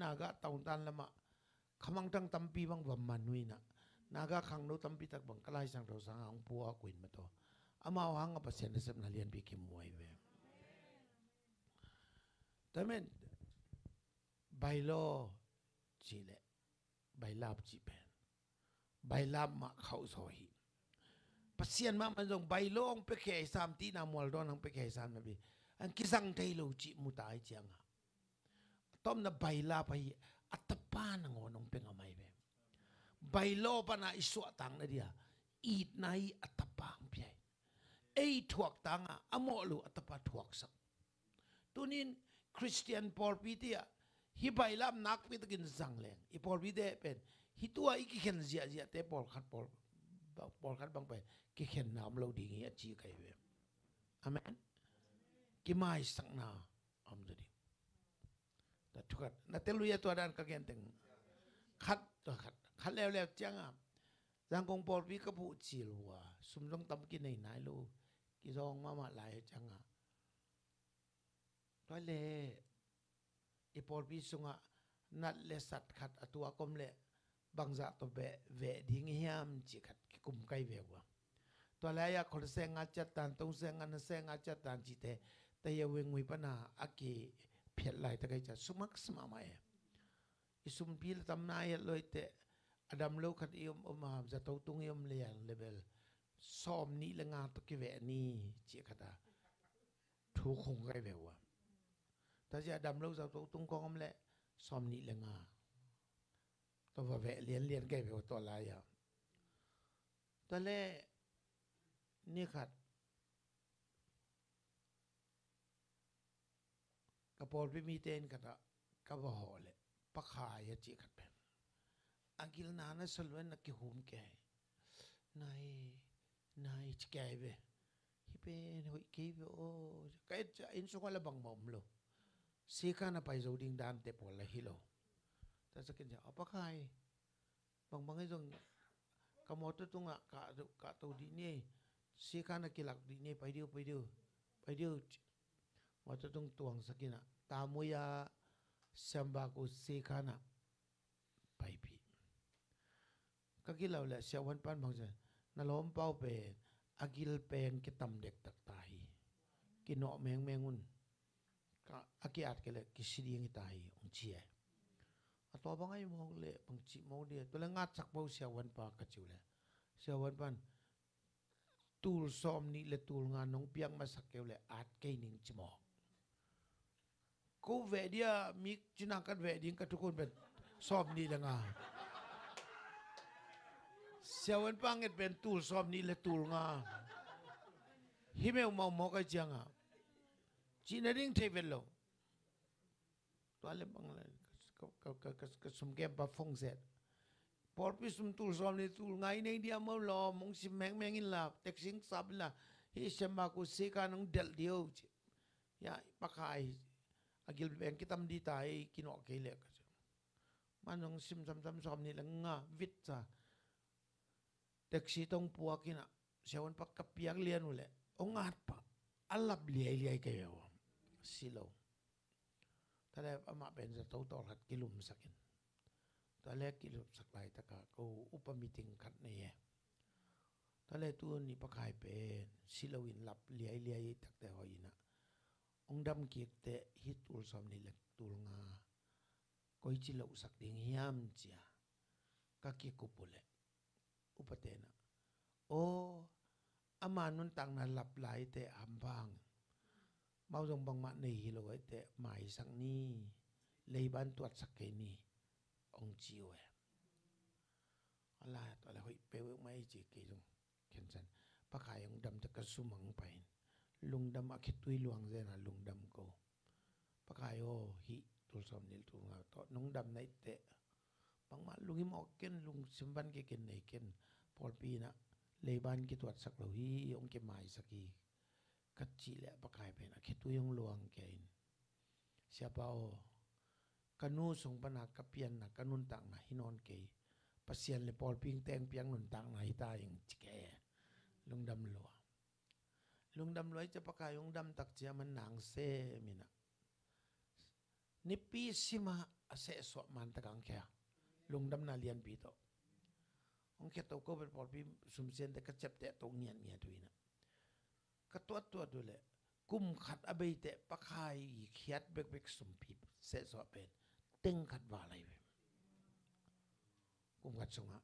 naga taun tan lama khamang tang tampi bang vam manui na naga khang no tampi tak bang kalai sang ro sang ang puwa kuin ma to ama hanga pasien na se na lian bi ki muai ve Damit by law chỉ lệ by lab chỉ bèn by lab mà khẩu soi hi pasien mà mình dùng by law ông phải khéo sam tí nào mua đó ông phải khéo sam mà bị anh kia sang đây lâu chỉ mu tai chẳng à tôm na by lab hay atapan ngon ông phải ngamai bèn by law pa na isu tang na dia ít nay atapang bèn ai thuộc tang à amo lu atapa thuộc sắc tu nín คริสเตียนปอล์ีเตียฮิบายลำนักปีทกินสังเลงอีปอลปีเตเป็นฮิตัวอีกขเข็นเียเียเตปอลขัดปอลปอลขัดบังไปกิเข็นน้ำเราดีงี้จีไกเวมอเมนกิมาสังนาอมดีแต่ทุกข์นัตเตลุยตัวดัานก็เกนตึงขัดตัวขัดขัดแล้วแล้วจังา่จังกงปอลวิกระพุจิลัวสุมต้องตำกินในไายลูกกิจองมามาหลายจังา่น้อยเลอีพอลพิสุงะนัดเลสัตขัดอตัวกมเละบางจะตัวเบะเวดิงเฮียมจิขัดกุมไกเวว่ตัวแรกคนเสงอาจัดตันตรงเสงอันเสงอาจัดตันจิตเตแต่ยังเวงวิปนาอากีเพียรไหลตะไกจัดสมักสมามัยอิสุมพิลตำนายเลยเตะอดัมโลคัดอิมอมหามจะตัวตุงอิมเลียงเลเบลซ้อมนี้ละงานตะกิเวนี่จิขัดาถูกคงไกเวว่ถ้าจะดำลูกสาวตุ้งตุ้งกองแหละซ้อมนี้เลยงา ตัวแหวะเลียนเลียนแก่เพีตัวลายอ่ะตอนแรกนี่ขัดกระโปรงไปมีเต้นกันอ่ะกระหอเลยปะขายจีกันแผอังกฤษนานาสลวนนักกิหุมแก่นายนายจะแก่เว้ยเป็นหุ่ยเก็บโอ้แก่จะอินสุกันละบังบอมเลยสีกานไปจะดิงดานเตปวดเลยฮิโลแต่สกินจะเอาปะไข่บางบางไอ้ตรงขโมยตตุงอะกะกะตัวดีเนี่ยสีกานกิลักดีเนี่ยไปเดียวไปเดียวไปเดียวมอตตุงตวงสกินอะตามวยาเซมบากุสีกานะ ไปพีก็กิเราแหละเสียวันปันบางเจนนล้มเป้าเป็นอากิลเป็นกิตตมเด็กตักตายกินเนาะแมงแมงอุ่น akiat kele kisiri yang kita hai unci eh. Atau apa ngai mau le pengci mau dia tu le ngacak bau siawan pa kecil le. Siawan pan tul som ni le tul nganong piang masak kele at kei ning cimo. Ku ve dia mik jinakan ve ding katukun ben som ni le ngah. Siawan panget ben tul som ni le tul ngah. Himeu mau mau kajang ngah. Cina ring tay belo. Tuale bang lai kasum ke ba fong zet. Por pi sum tul som ni tul ngai nei dia mau lo mungsi meng mengin lah, texting tek sing sab la. Hi sem ku se ka nang del dio. Ya pakai agil beng kitam di tai kino ke le ka. Manong sim sam sam som ni lang nga vit sa. Tek si tong pua kina. Sewan pak kapiang lian ule. Ongat pa. Alap liai liai kayo. silaw. Tala ama penza total hat kilum sakin. Tala kilum sak lai taka ko upa meeting kat na ye. Tala tu ni pakai pen silawin lap liai liai tak te hoina. Ong dam kiek te hitul som ni lek tul nga. Koi chilaw sak ding hiam chia. À. Kaki kupule. Upatena. O amanun tang na lap lai te ambang. มาจงบังมาในฮิลไว้แต่หมายสักนี่เลยบานตรวจสักแคนี่องจิวเออะไรตัวอะไรคอยเปรี้ยวไหมจีเกจงเข็นฉันปะขายองดำจะกระซุมังไปลุงดำอาคิดตุยหลวงเจนะลุงดำโกปะขายโอ้ฮิตุลสมนิลตุงาตอน้องดำในเตะบังมาลุงหิมออกเกนลุงสิมบันเกเกินในเกนพอปีนะเลยบานกิตรวจสักเหล่ฮีองเกหมายสักีก็จีแหละประกายเป็นอาคตุยงลวงเกินเสียเปาค็นู้สงปนักก็เปลียนนะก็นุนตัางนะฮินอนเกยประเสียนเลยปอลพิงเตงเปียงนุนตัางนะฮิตาเองแกลุงดำลัวลุงดำลอยจะประกายองดำตักเจียมันนางเซมินะนิพีสิมาเสสวมันตะกังเแค่ลุงดำนาเลียนปีโตองแเกตัวก็เป็ปอลปิงสุมเซนแต่ก็เจ็บแต่ตรงเงียนเงียด้วนะกตัวตัวดูแลกุมขัดอเบเตปะคายเขียดเบกเบกสมผิดเสสอบเป็นตึงขัดว่าอะไรไปกุมขัดสงะ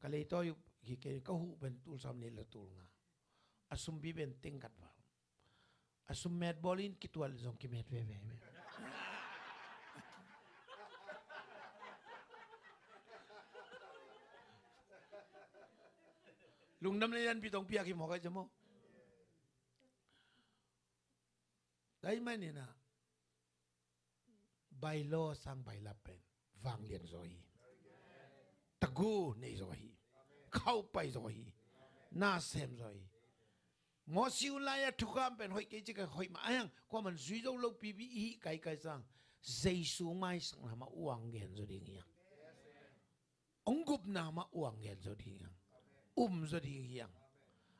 กะเลยต่ออยู่กี่เกก็หูเป็นตูลสามเนลตูลงาอสุมบีเป็นตึงขัดว่าอสุมเมดบอลินกิตัวลงกิเมดเวเวลุงน้ำเลี้ยนพี่ตรงี่อากิมหอกใช่ไหมได้ไหมนี่นะใบโลสรางใบลาเป็นวางเรียนโซฮีตะกูในโซฮีเข้าไปโซฮีน่าเสมโซฮีมอสิวไลทุกามเป็นหอยเกจิกหอยมาเอียงความมันซุยโจลกพีพีอีไก่ไก่สังเจสูไม่สังนามาอ้วงเงินโซดิ่งยงองกุบนามาอ้วงเียนโซดิ่งยงอุ้มสดีเฮียง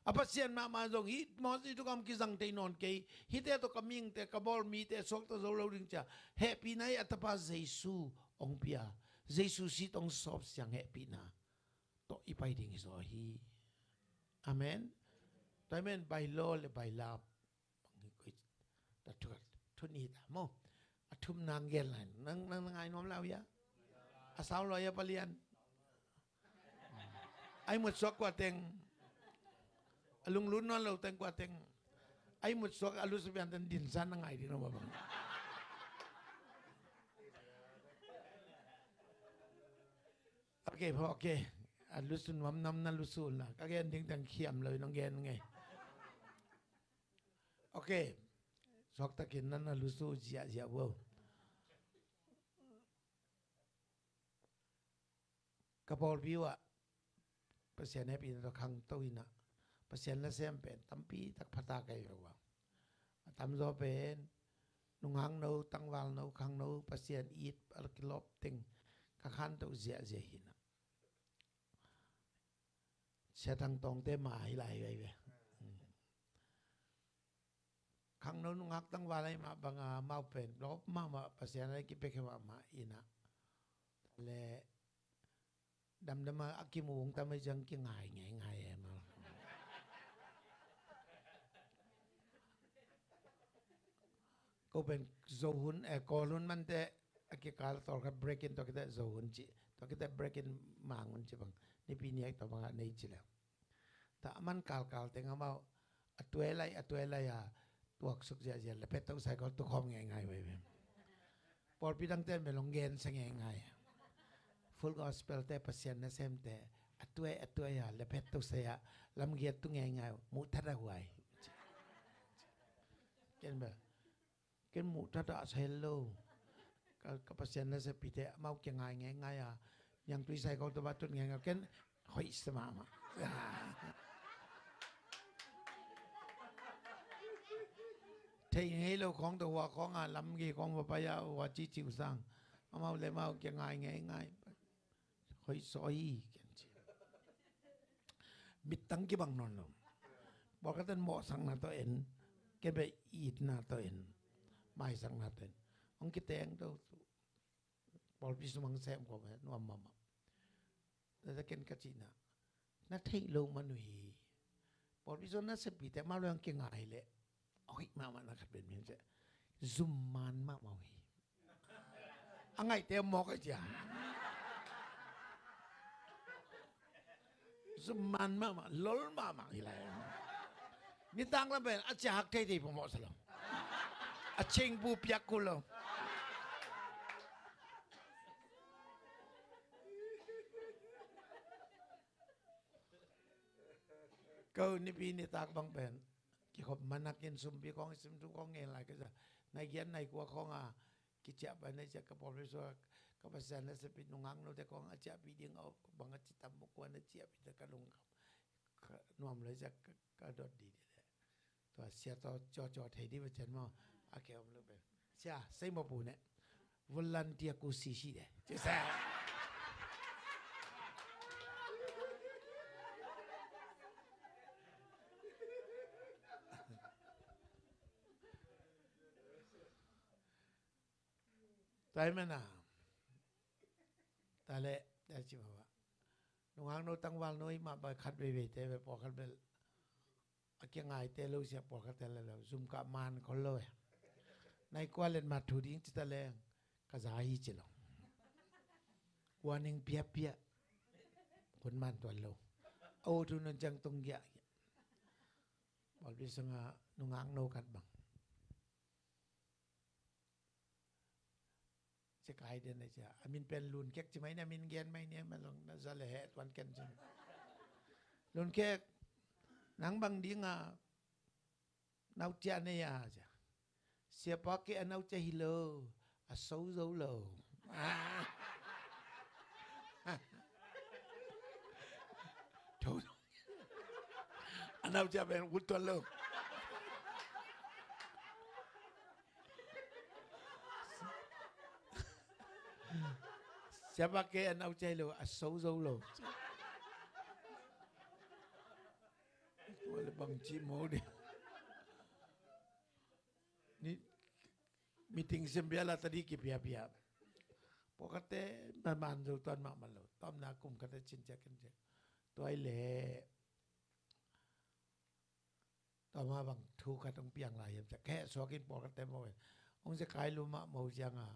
อาปเซียนมามาจงฮิตมอสที่ทุกคำกิจังเตยนอนเกยฮิตเตอตกมิงเตะกบอลมีเตะสวกตโซโลดึงจ้าแฮปปี้นไยอัตภาเซซูองพิอาเซซูสิต้องสอบสียงแฮปปี้นะต่ออีไปดิงสอฮีอเมนตอเมนไปโลเลไปลาบบางทีกตัดทุกทุนีตามอทุมนางเกลันนังนางนังไงน้อมเลาายะอาสาวลอยปลี่ยน ai một số quả à, tên Lung lún nó lâu tên quả tên ai một số alu sebian tên din sana ngai di nama bang Ok, okay. Alu sun mam nam na lu sun lah. Các em tiếng tăng khiêm lời nó nghe nghe. Okay. Sok takin na na lu sun jia jia wow. Kapal biwa. ประเสียนเหปีนตัวคังตัวินะประเสียนละเสียมเป็นตั้มปีตักพตาไกยวังตั้มโซเป็นนุงหังนูตั้งวาลนูคังนูประเสียนอีดอัลกิลบติงกะขันตัวเสียเสียหินะเสียทางตรงเตมาหิไหลไปเปคังนูนุงหักตั้งวาลไมาบังอาเมาเป็นลบมามาประเสียนอะไรกิเปกมามาอินะและ đâm đâm mà kim uống ta mới dân cái ngài nhảy ngài em à, cô bên dầu hun e à, cô luôn man tệ à, cái cá tàu cái break in tàu cái tàu dầu hun chị tàu cái tàu break in mang hun chị bằng nếp pin nhảy tàu bằng này chị làm, ta aman cal cal tiếng hả mau atuê à, lại atuê lại à tuộc suk dạ dạ lepet tàu sai con tu không nghe ngài vậy vậy bỏ pi đăng tên về Long Gen sang nghe ngài full gospel te pasien na sem te atue atue ya le pet tu saya lam gi tu ngai ngai mu thara huai ken ba ken mu thata sel lo ka ka pasien na se pite mau ke ngai ngai ngai ya yang tui sai ko to batun ngai ngai ken hoi sama ma ทีนี้เราของตัวของอ่ะลำกี่ของว่าไปยาว่าจีจิวสังเอามาเลยมาเก่งง่ายง่ายง่ายย거의써이겐지밑당บ박놀놈뭐가든뭐상나도엔깨베이나도엔마이상나도엔엉키땡도벌비수망샘고อ누엄마นแต่เกณฑ์กจีนะนัทเทลงมาหนุ่ยปอลพิสาัณาสปีแต่มาเรื่องเก่งอะไรเลยเอ้หิมามานะครับเป็นเพียงแค่ zoom มากมาหิอังไงเต็มหมอกจ้าสมันมามาลลมามาอะไรนี่ตั้งแล้วเป็นอาจารย์ที่ดผมบอกสลอาริงบูปยากุลก็นี่พี่นี่ตักบังเป็นกิ่คนมานักยินสุมพี่ของสิมทุกของเงินอะไรก็จะในเย็นในกัวของอ่ะกิจจะไปในจะกระปรงไปสวก ka pasal na sa pinungang no te kong aja piding of banga citam mo kuan aja pita kalung ka nuam lai ja ka dot di de to sia to cho cho thai di chen mo a ke om lu be sia sai mo pu ne volunteer ku si si de che sa Time and now ta le da chi ba ba nung tang wal noi ma ba khat be be te be po khat be a kia ngai te lo sia po khat te le lo zum ka man ko lo ya nai kwa thu ding chi ta le ka za hi chi lo wa ning pia pia kun man to lo ô thu nun chang tung ya บอกดิสงะนุงังโนกัดบังจะกายเดนเลยจ้ะอามินเป็นลุนเก็กใช่ไหมนะมินเกียนไหมเนี่ยมาลองนะจะเลยเหตุวันกันจ้ะลุนเก็กนังบังดิ้งอ่ะนาเจ้าเนี่ยจ้ะเสียปากเกอนาเจ้าฮิโลอาโซโซโลถูกอนาเจ้าเป็นอุตตรโลก sẽ bắt à, xấu bằng đi. ကျမကဲအနောက်ကျိုက်လို့အဆုံးဆုံးလို့ဘာလဲဘန်ချီမိုးတယ်နိ meeting xem sembiala tadi ki pia pia pokate maman zo ton ma malo tom na kum kata cinca kenje lệ, le toma bằng thu ka tong piang la yem cha khe so kin pokate mo ông sẽ kai luôn ma mo jang à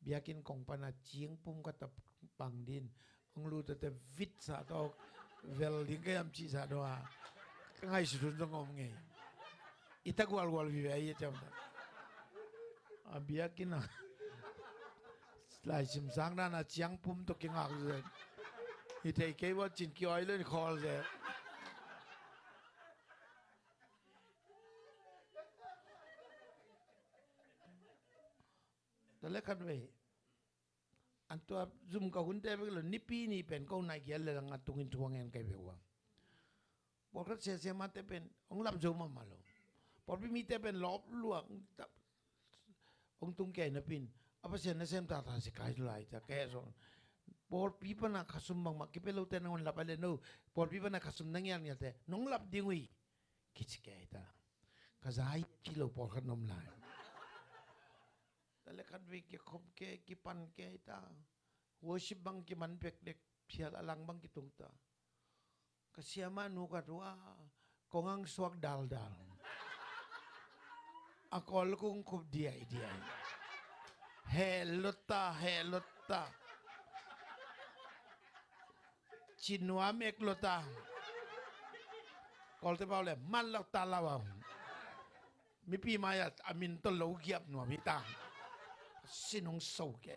biakin kong pana chiang pum ka tap pang din ong lu te vit sa to vel ding ka yam chi sa do a ngai su dun ngom nge ita gwal gwal vi ai cham ta a biakin lai chim sang na na chiang pum to ki ngak ze i te ke wa chin ki oi len khol ze ลคันเไอันตัวซุมกับหุ่นเตทพก็เลยนิพีนี่เป็นก็นายเกลเลังตุงินทวงเงินใครไปว่าบอกรถเสียมาเทเป็นองลำโจมมาเลยพอพี่มีเทเป็นลอบลวงตัองตุงแก่นะพินอาเสเซนเสียมตาตาสิกายสลายจะแก่ส่งพอพี่ปนักขัสมบังมาคิดไปโลเตนองลับไปเลยนู้พอพี่ปนักขัสมนั่งยันยันเตน้องลับดีงุยคิดแก่ตาก็จะให้กิโลพอขันนมลายละคันวิกคมเกกิปันเกตาหัวชิบังกิมันเป็กเด็กเพียลอลังบังกิตุงตากษียมานุกัดว่ากงังสวกดัลดัลอากอลกุงคุบดีไอเดียเฮลุตตาเฮลุตตาชินวามเอกลุตตากอลเทปเอาเลยมันลักตาลาวมีพี่มายัดอามินตลูกียบหนวมิตา是侬受该。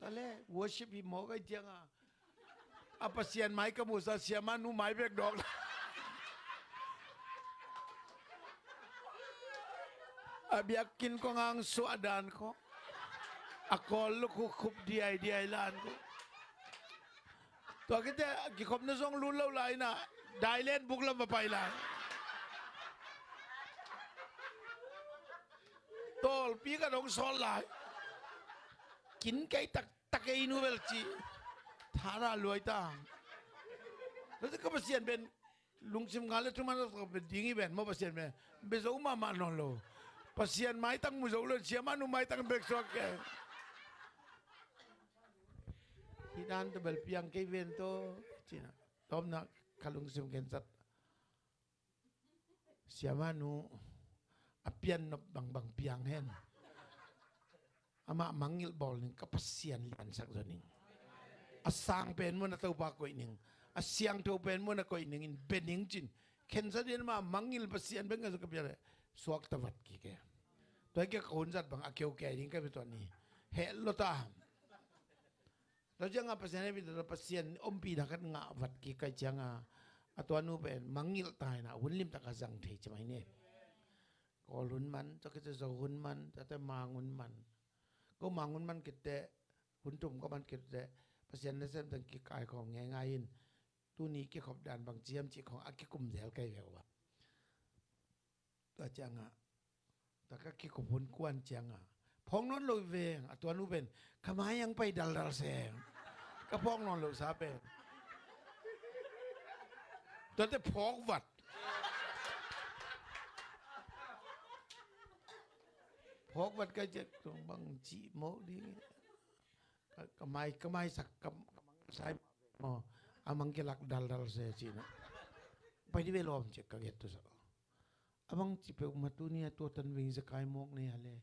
ตอนแรกวัวชิบิหมอก็เจียงอ่ะอาปเสียนไม้กระมูสเสียมานูไม้เบกดอกอาเบียกินก็งางสวดานก็อากอลลูกคุบดีไอดีอลานก็ตัวกิเตะกิคบนซองรุ่นเล่าไลนะได้เล่นบุกลำไปไลน์ tol biết ka dong sol lai kin kai tak tak ei nu bel thà thara loi ta nó sẽ có bác sĩ bên lùng lung sim gale chúng nó có bên dingi bên mà bác sĩ bên bây giờ mà mà nó lo bác sĩ mai tăng mu dấu lên xem mà nu mai tăng bẹt sọc cái khi đàn tụ bel piang cái bên to chi na tom na kalung sim gen sat xem mà nu apian no bang bang piang hen. Ama mangil bol ning kepesian lian sak Asang pen mo na tau pa ko Asiang tau pen mo na ko ining in bening jin. Ken sa din ma mangil pesian beng ngasuk kepiar. Suak tabat ki Tapi Toi ke bang akeu ke ning ka bitu ni. He ta. Lo jang apa sian bi da pesian om kan ngak vat ki ka jang a. pen mangil tai nak unlim tak azang teh cemai ni. ก็หุนมัน จะก็จะจะหุนมัน จะแต่มาหุนมัน ก็มาหุนมันกิดเต่หุนตุ่มก็มันกิดเตะเปอร์เซ็นต์ในเส้นทางกิจกายของง่ายๆนตู้นี้กิ่ขอบด่านบางเจียมจิของอักิคุมเแถวไกลแถวว่าตัเจียงอ่ะต่ก็กิดขอบหุนกวนเจียงอ่ะพองนอนลอยเวงตัวนู้เป็นขมายังไปดัลดัลแสงก็พองนอนลอยซาเป็นตัวแต่พองวัดพกมันก็จะบังจีโมดีก็ไมก็ไมสักกับสายมออามังกลักดัลดัลเสียจีนะไปดีเวลอมเจ็กกันตุสักอามังจีเป็นมาตุนี่ตัวตันวิงสกายมองเนี่ยเลย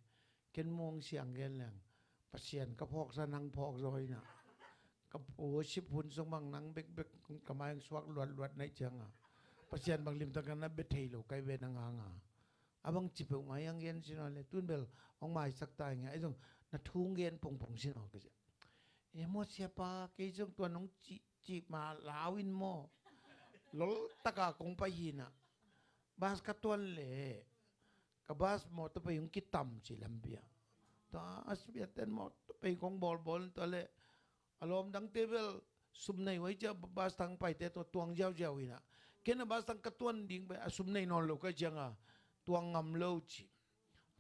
เกนมองเสียงเกนแหลงปัสเซียนกระพอกสนังพอกรอยนะกระโอชิบหุ่นสมบังนังเบกเบกกำไมสวักลวดลวดในเชียงอ่ะปัสเซียนบางริมตะกันนะเบทเทโลไกเวนังอ่างอ่ะ abang chipek ma yang gen sino le tunbel ong mai sakta nga ai jong na thung gen pong pong sino ke je e mo sia pa ke jong to nong chi chi ma lawin mo lol taka kong pa hina bas ka tuan le ka bas mo to pa yung kitam si lambia bia, asbiaten mo to pa kong bol bol to le alom dang table sum nay wai cha bas tang pai te to tuang jaw jaw ina kena bas tang ka tuan ding ba sum nay non lo ka janga tua ngam lâu chi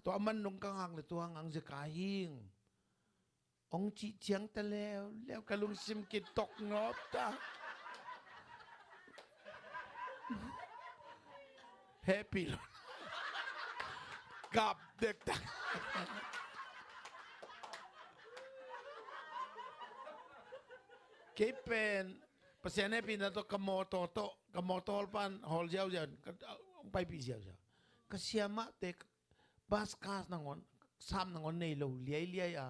tua man nong kang hàng, le tua hang ang ze ka hing ong chiang ta leo leo ka lung sim ki tok no ta happy luôn, kap dek ta cái pen pasene pinato kamoto to kamotol pan hol jau jan ông bay pi jau jau าสยามาเตกบาสคาสนังอนซามนังอนในเลวเลียเลียอะ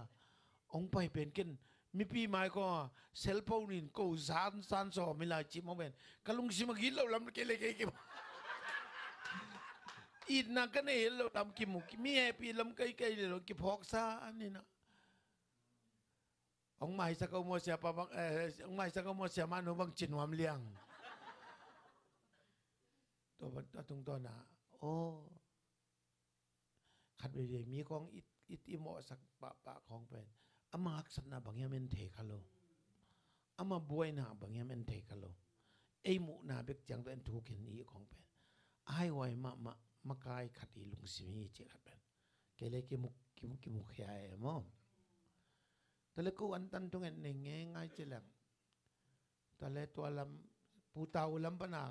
องไปเป็นกันมีพี่ไม่ก็เซลฟ์าหนินก็ซานซานโซมิลาจิมเอาเปนกลุงชิมกิลเราลำเกลเกกิมอีดนักกันเองเราทำกิมุกมีแฮปปี้ลำเกลไกลเราคิดพอกซานี่นะองไม่สักเอาโมเสียปะบังเอองไม่สักเอาโมเสียมันหบังจินวามเลียงตัวตัวตรงตัวนะโอ้ัดเรียมีของอิติโมสักปะปะของเป็นอามาหักสนาบางอย่างมันเทคาโลอามาบวยนาบางอย่างมันเทคาโลเอหมุนาเบกจังตัวเอ็นทูเข็นอีของเป็นไอไวมะมะมะกายขัดอีลุงสิมีเจรัญเป็นเกเลกิมุกกิมุกกิมุกยาเอมอมแต่ลกูอันตันตรงเอ็นเองง่ายเจลังแต่ลตัวลำปูเตาลำปนา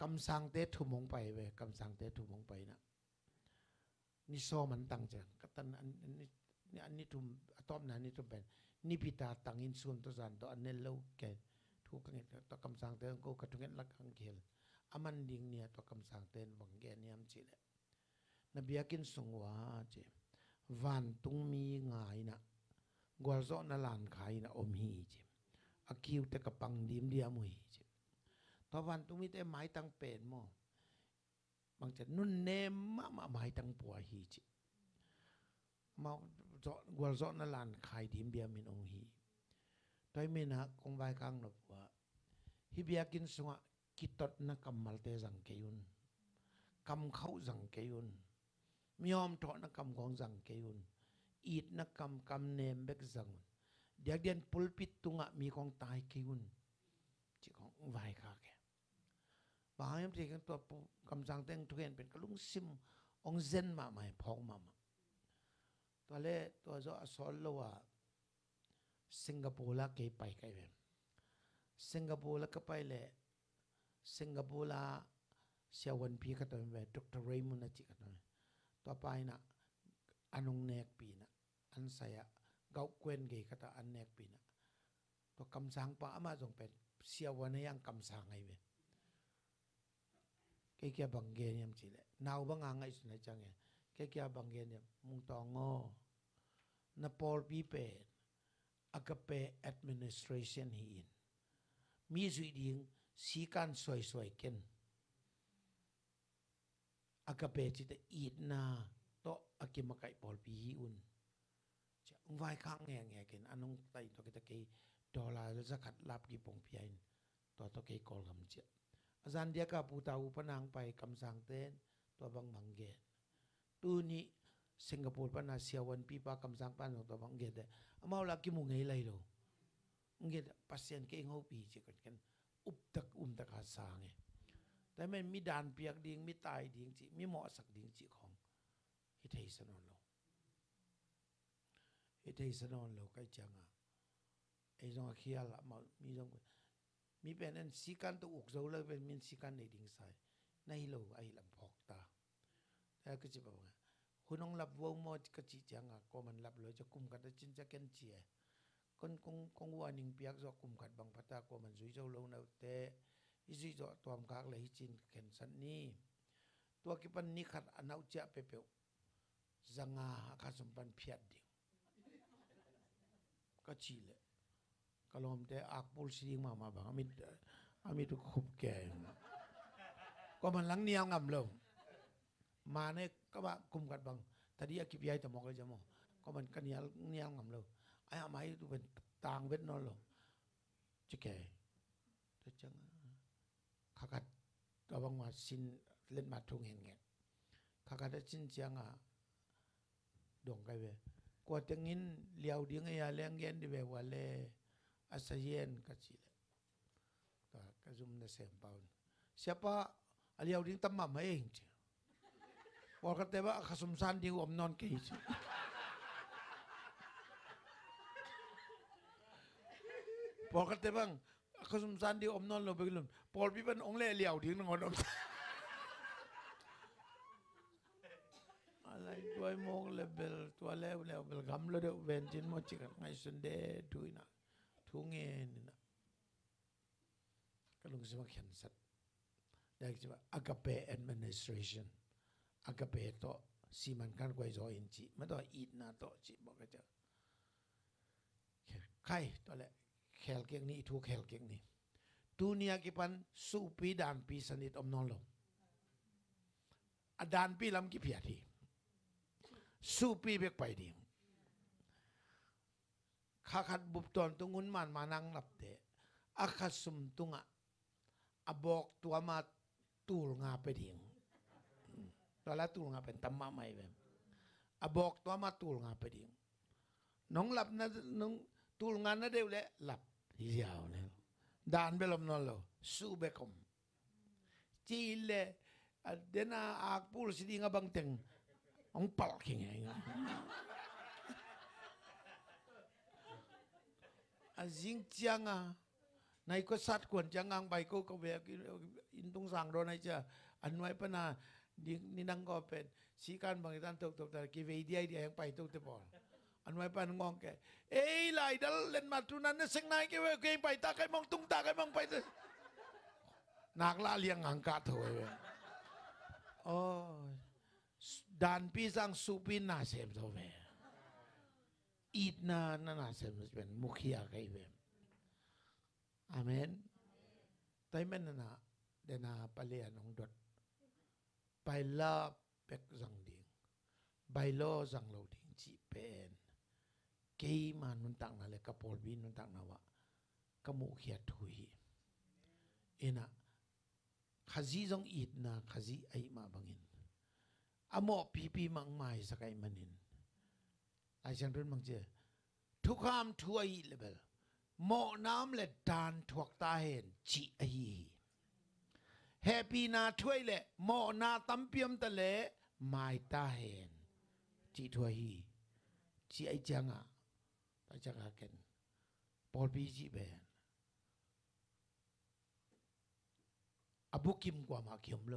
คำสั่งเตะถุมงไปเว้ยคำสั่งเตะถุมงไปนะนิโซมันตังเจังกตันอันนี้อันนี้ทุมตอบนันนี้ทุเป็นนิพิตาตังอินซุนตัวสันตัวอันนี้เลวแก่ทุกขังเงิตัวคำสั่งเตืนกูกระทุ้งเงินลักขังเกลอามันดิ่งเนี่ยตัวคำสั่งเตือนวังแกนิยมจีเลนบียกินสงวะเจวันตุงมีไงนะกวาโซนลานขายนะอมฮีเจอากิวแต่กระปังดิมเดียมุฮีเจตัววันตุงมีแต่ไม้ตังเป็นมอ bằng chặt nun nem mà mà mai tăng bùa hi chị mà dọn qua dọn nó làn khai điểm bia mình ông hi tôi mình hả công vai căng nó bùa hi bia kinh sung kitot na cầm mal te rằng cái un cầm khâu rằng cái un miom thọ na cầm gong rằng cái un ít na cầm cầm nem bek rằng un เดี๋ยวเดียนพุลปิดตุงะมีของตายกิวุนจิของวายคาแกบางยามที่เกันตัวปุ๊บกำจังเต็งทุเรียนเป็นกระลุงซิมองเซนมาใหม่พองมาตัวเล่ตัวจ้อสอนเลว่าสิงคโปร์ละเกยไปไกลเปสิงคโปร์ละก็ไปเหละสิงคโปร์ละเสียวันพีก็ตัวเป็ดรเรย์มุนจิกตัวตัวไปนะอันงเนกปีนะอันใส่ยเกาเกวนเกยก็ตัวอันเนกปีนะตัวคำสั่งป้าอามาจงเป็นเสียวันยังคำสั่งไงเป็น cái kia bằng ghê nhầm chỉ lệ nào bằng ngang ngay xin chẳng nghe cái kia bằng ghê nhầm mung to ngô na por pi pe agape administration hi in mi duy ding si can soi soi ken agape chỉ ta ít na to akimakai por pi hi un cha ông vai khang nghe nghe ken anong tay to cái ta cái đô la ra khát lap ki pong pi to to cái call gam chết สันเดียกับปูตาวุปนางไปคำสั่งเต้นตัวบางมังเกตตัวนี้สิงคโปร์ปนาเซียวันพีปากำสั่งปันตัวบังเกตเอามาลักกิมุงไงยรรู้เงีดยพัสเซนเก่งหูปีเจกันกันอุบตักอุมตักหาสางไงแต่ไม่มีด่านเปียกดิ่งมีตายดิ่งจิมีเหมาะสักดิ่งจิของฮิเทสนอนเราฮิเทสนอนเราใกลจังอ่ะไอ้จงเขียนละมามีจงมีเป็นอันสีกันตัวอุกเสาเลยเป็นมีสีกันในดิ่งใส่ในโลไอลำพอกตาแต่ก็จะบอกว่าคุณน้องรับวงมดก็จีจังอ่ะก็มันรับเลยจะกุมกันจะจินจะเกนเจียคนคงคงว่านิ่งเปียกจะกุมกันบางพัตตาก็มันสุยเจ้าลงาเ้วแต่อิสิจะตัวมคากเลยจินเข็นสันนี้ตัวกิปันนี้ขัดอนเอาเจ้าเปเปจังอาข้าสมบันเพียดเดียวก็ชีเลยกลมแต่อักปูลสิ่งมามาบังมิดอมิดคุบแก่ ก็มันหลังเนียงงำเลยมาเนี่ยก็บ่าคุมกัดบังทีนี้กิบยายจะมองเลยจะมองก็มันก็นยงเนียงงำเลยไอ้อะไมดูเป็นต่างเวทนอนลงจะแก่แต่จังขากัดร็บังว่าสินเล่นมาทุงเห็นไงขากัดได้สินเจียงอ่ะดงไกเว้กว่าจะงินเลี้ยวเดีงไอ้ยาแรงเย็นดีแบว่าเล่ ASEAN kat sila. Ta kazum na sempaun. Siapa aliau ding tamam haing chi. Wal kate ba khasum san ding om non ke chi. Wal kate bang khasum san ding om non lo begilum. Pol bi ban ong le aliau ding ngon om. Alai tuai mong lebel tuai lebel gam lo de ven chin mo chi ngai sun de tuina. ุงเงินก็ลงสมัครเห็นสัตว์ได้คือว่าอากาเป็ administration อากาเป็ตสิมันกันกวยจอนจีไม่ต้องอีดนาต่อจีบอกก็จะใครต่วแหละแขลเก่งนี้ทุกแขลเก่งนี้ตุนยากิปันสู้ปีดานปีสนิทอมนอนลงอดานปีลำกิพิยาทีสู้ปีเบกไปดีขาขัดบุบตอนตุงุนมันมานังหลับเตะอาคัสมตุงะอาบอกตัวมาตูลงาไปถิงตันลรกตูลงาเป็นตัมมาไม่เป็นอบอกตัวมาตูลงาไปถิงน้องหลับนะน้องตูลงานนะเดี๋ยวเละหลับยาวเลยด่านเบลมนอลโลยสูเบคอมจีเลเดน่าอากพูดสิีงาบังเต็งองปลอกยังเงงั้ à riêng chăng à này có sát quần chăng ngang bài cô có vẻ in tung rằng rồi này chưa anh nói bên à ni nang có bên si can bang tan tục tục ta kì về đi ai đi hàng bài tục tục bỏ anh nói bên ngon kệ ấy lại đã lên mặt tu năn sinh này cái về cái bài ta cái mong tung ta cái mong bài ta nạc la liang hàng cả thôi oh dan pisang supin nasem thôi อีดนานนาเสมสเป็นมุขียาไกเวมอเมนไต่เมื่นนา เดนาปเลียนองดดไปลาเป็กสังดิงไปโอสังโลดิงจีเป็นกีมันุนตังนาเลกับปอลบินนุนตังนาวะกมุขียทุยเอนะขจีจงอีดนาขจีไอมาบังินอโมพีพีมังไม่สกายมันินไอรย์เป็นมังเจทุกคมทัวอีเลเบลหมอน้ำและดานถวกตาเห็นจีอีแฮปปี้นาช่วยเลยหมอนาตั้มเปียมตะเลไม่ตาเห็นจีทัวฮีจีไอจังอ่ะตาจังอาเันปอลปีจีเบนอบุกิมกว่ามาเขียมโล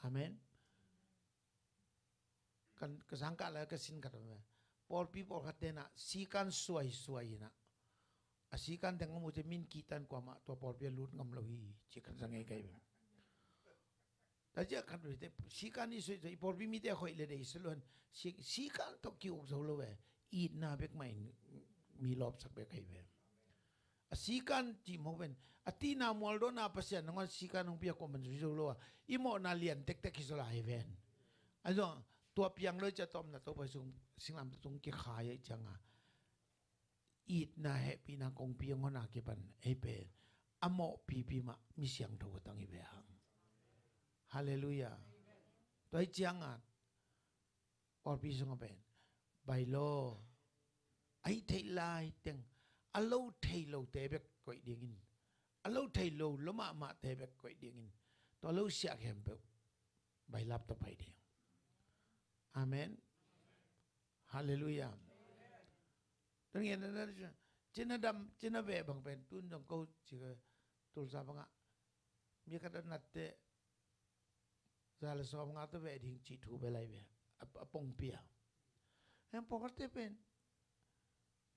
อาเมน kan kesangka lah kesin kata me por pi por kata na si kan suai suai na asikan dengan mesti min kitan kwa mak tua por pi lut ngam lohi cikan sangai kai me Taja kan berita si kan isu itu por pi mite koi le deh selon si si kan tok kiu solo we id na bek main mi lop sak bek kai me asikan ti mo ben ati na mual do na pasian ngon sikan ng pia ko man solo i mo na lian tek tek isola even Azo ตัวเปียงเลยจะต้มนะตัวไปสูงสิงลำสูงกี่ขายจังอ่ะอีดนะเฮปีนากงเปียงหนากี่ปันเอเป็นอโมปีปีมามีเสียงถูกตั้งอีเบหังฮาเลลูยาตัวไอ้จังอ่ะออปีสงเป็นไบโลไอ้เทลายเต็งอัลโลเทโลเทเบกก้อยเดียงินอัลโลเทโลลมามาเทเบกก้อยเดียงินตัวโลเสียเข็มเปิบใบลับต่อไปเดียง Amen. Hallelujah. Tôi nghe nó trên nó đâm trên nó về bằng bền tuôn đồng câu chỉ có tuôn ra bằng vâng ạ. Mía cái đó nạt tệ ra là so bằng vâng ạ tôi về thì chỉ thu về lại về. Apong pia. Em bỏ cái tên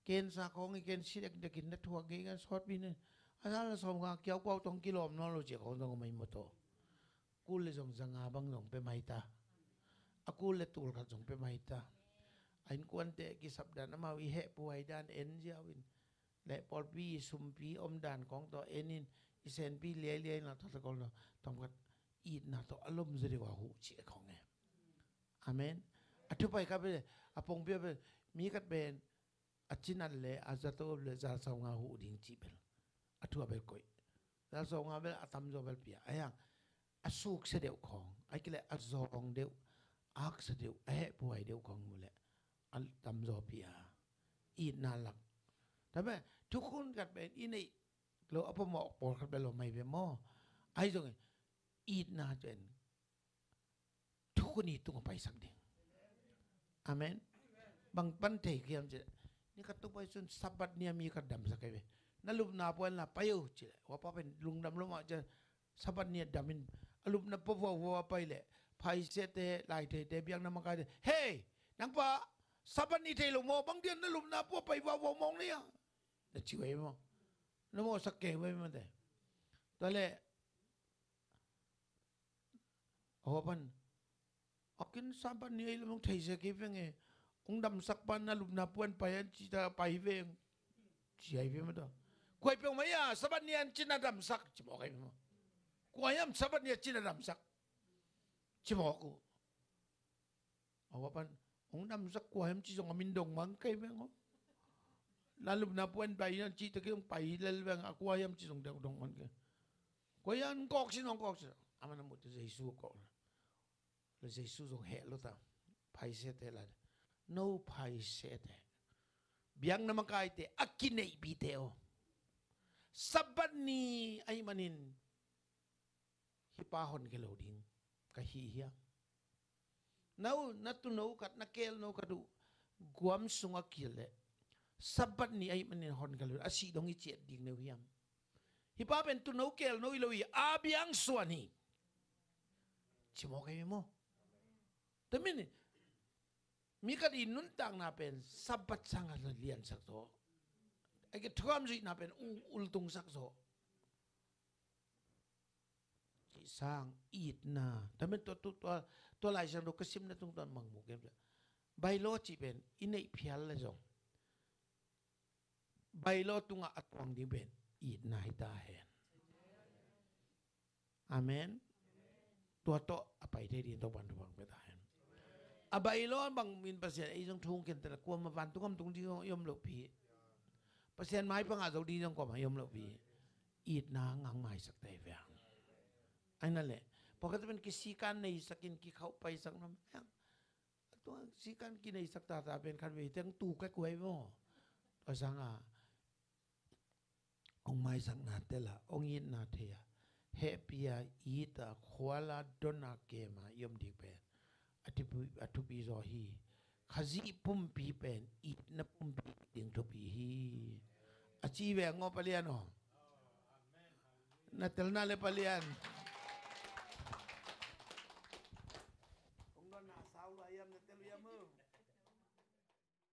ken sa ko ngi ken si dek dek na thua ge gan sot bin ala la som ga kyaw kwaw tong kilom no lo che ko dong mai Cú lên le jong janga bang dong pe máy ta ากูเลตูลกันจงเปมาตาอินควรเตกิสับดานมาวิเหปวยดานเอ็นเจวินแล่ปอลปีสุมปีอมดานของตัวเอ็นินอิเซนปีเลียเลียนาทตะกอลต้องกัดอีดนาตัวอารมณ์เสดีว่าหูเชี่ยของแงอเมนอะทุไปครับเลยอะปงเปียบมีกัดเบนอะจินันเลยอาจจะตัวเลยจะสองาหูดิงจีเป็นอะทุ่ไปก่อยจะสองาเปลอะทำจอบเปียไอ้ยังอะสุกเสดีของไอ้กิเลอะจองเดียวอักเสดียวแอะป่วยเดียวของมูแหละอัลตัมโซพิอาอีดนาหลักทำไมทุกคนกัดเป็นอีนี่เราเอาพอหมอปอดกัดไปเราไม่เป็นหมอไอ้ตรงนี้อีดนาจน ทุกคนนี่ต้องไปสักเดียวอามน บางปันเท่ยามจานี่ก็ต้องไปส่วนสับบัดเนี่ยมีกระดำสักไปนั่นลุบนาปวนลาไปอยู่จ้เลว่าพ่อเป็นลุงดำลุงมาจะสับบัดเนี่ยดำมินลุบนับพัอว่าไปเลย phải sẽ tê lại thế tê biếng nằm cái hey nắng pa sao bạn đi thế lùng mò băng tiền nó lùm na qua phải vào vòng mong đấy à chịu em mà nó mò sắc kẹo với mình thế đó là họ ở akin sao bạn đi lùng thấy sẽ cái việc nghe, ông đâm sắc bạn nó lùm na quan phải anh chỉ ta phải về chỉ ai với mà đó quay về mấy à sao bạn đi anh chỉ là đâm sắc chỉ bỏ cái mà quay em sao bạn đi chỉ là đâm sắc chỉ cô, ông 지목하고 awapan ông à, nam sak kwa hem chi song amin dong mang kai bang ho lalu na puan pai yan chi te ke pai lal bang akwa yam chi song dong dong on ke ko yan kok sin ong kok sin một mut jesu ko là jesu song he lo ta pai se te la no pai se te biang na cái te akinai bi te o sabat ni ai manin hipahon ke lo ding kahihia. Nau natu nau kat nakel nau kadu guam sunga le, Sabat ni ayat menin hon galur asih dong icet ding nau hiam. Hipa pen tu nau kel nau ilawi abiang suani. Cimo kay mo. Tapi ni mikat inun tang na pen sabat sangat lian sakto. Aje tuam sih na pen ultung sakto. chỉ sang ít na ta men to to to to lại sang đâu cái sim nó tung toàn mong mục em bay lo chỉ bên in ấy phial là giống bay lo tung at quang đi bên ít na hay ta hen amen tua to apai thế đi tao ban tao bang bên ta hen à bay lo bằng min pasien ấy trong thùng kiện tôi quan mà van tung âm tung đi không yom lộ phi pasien mai bằng à dầu đi trong quả mà yom lộ phi ít na ngang mai sắc tay vàng อันนั่นแหละพอก็จะเป็นกิสีการในสกินกิเขาไปสักน้ำแม่งตัวสีการกินในสักตาตาเป็นคันเวทั้งตูกแกกวยว่ภาษาอัะองไม้สังนาเตละองยินนาเทียเฮปียอีตาควาลาดนาเกมายมดีเป็นอธิปอธิปิโซฮีขจีปุ่มปีเป็นอีนับปุ่มปีดึงทุปีฮีอาชีแวงงอปเลียนอ๋อนาเตลนาเลปเลียน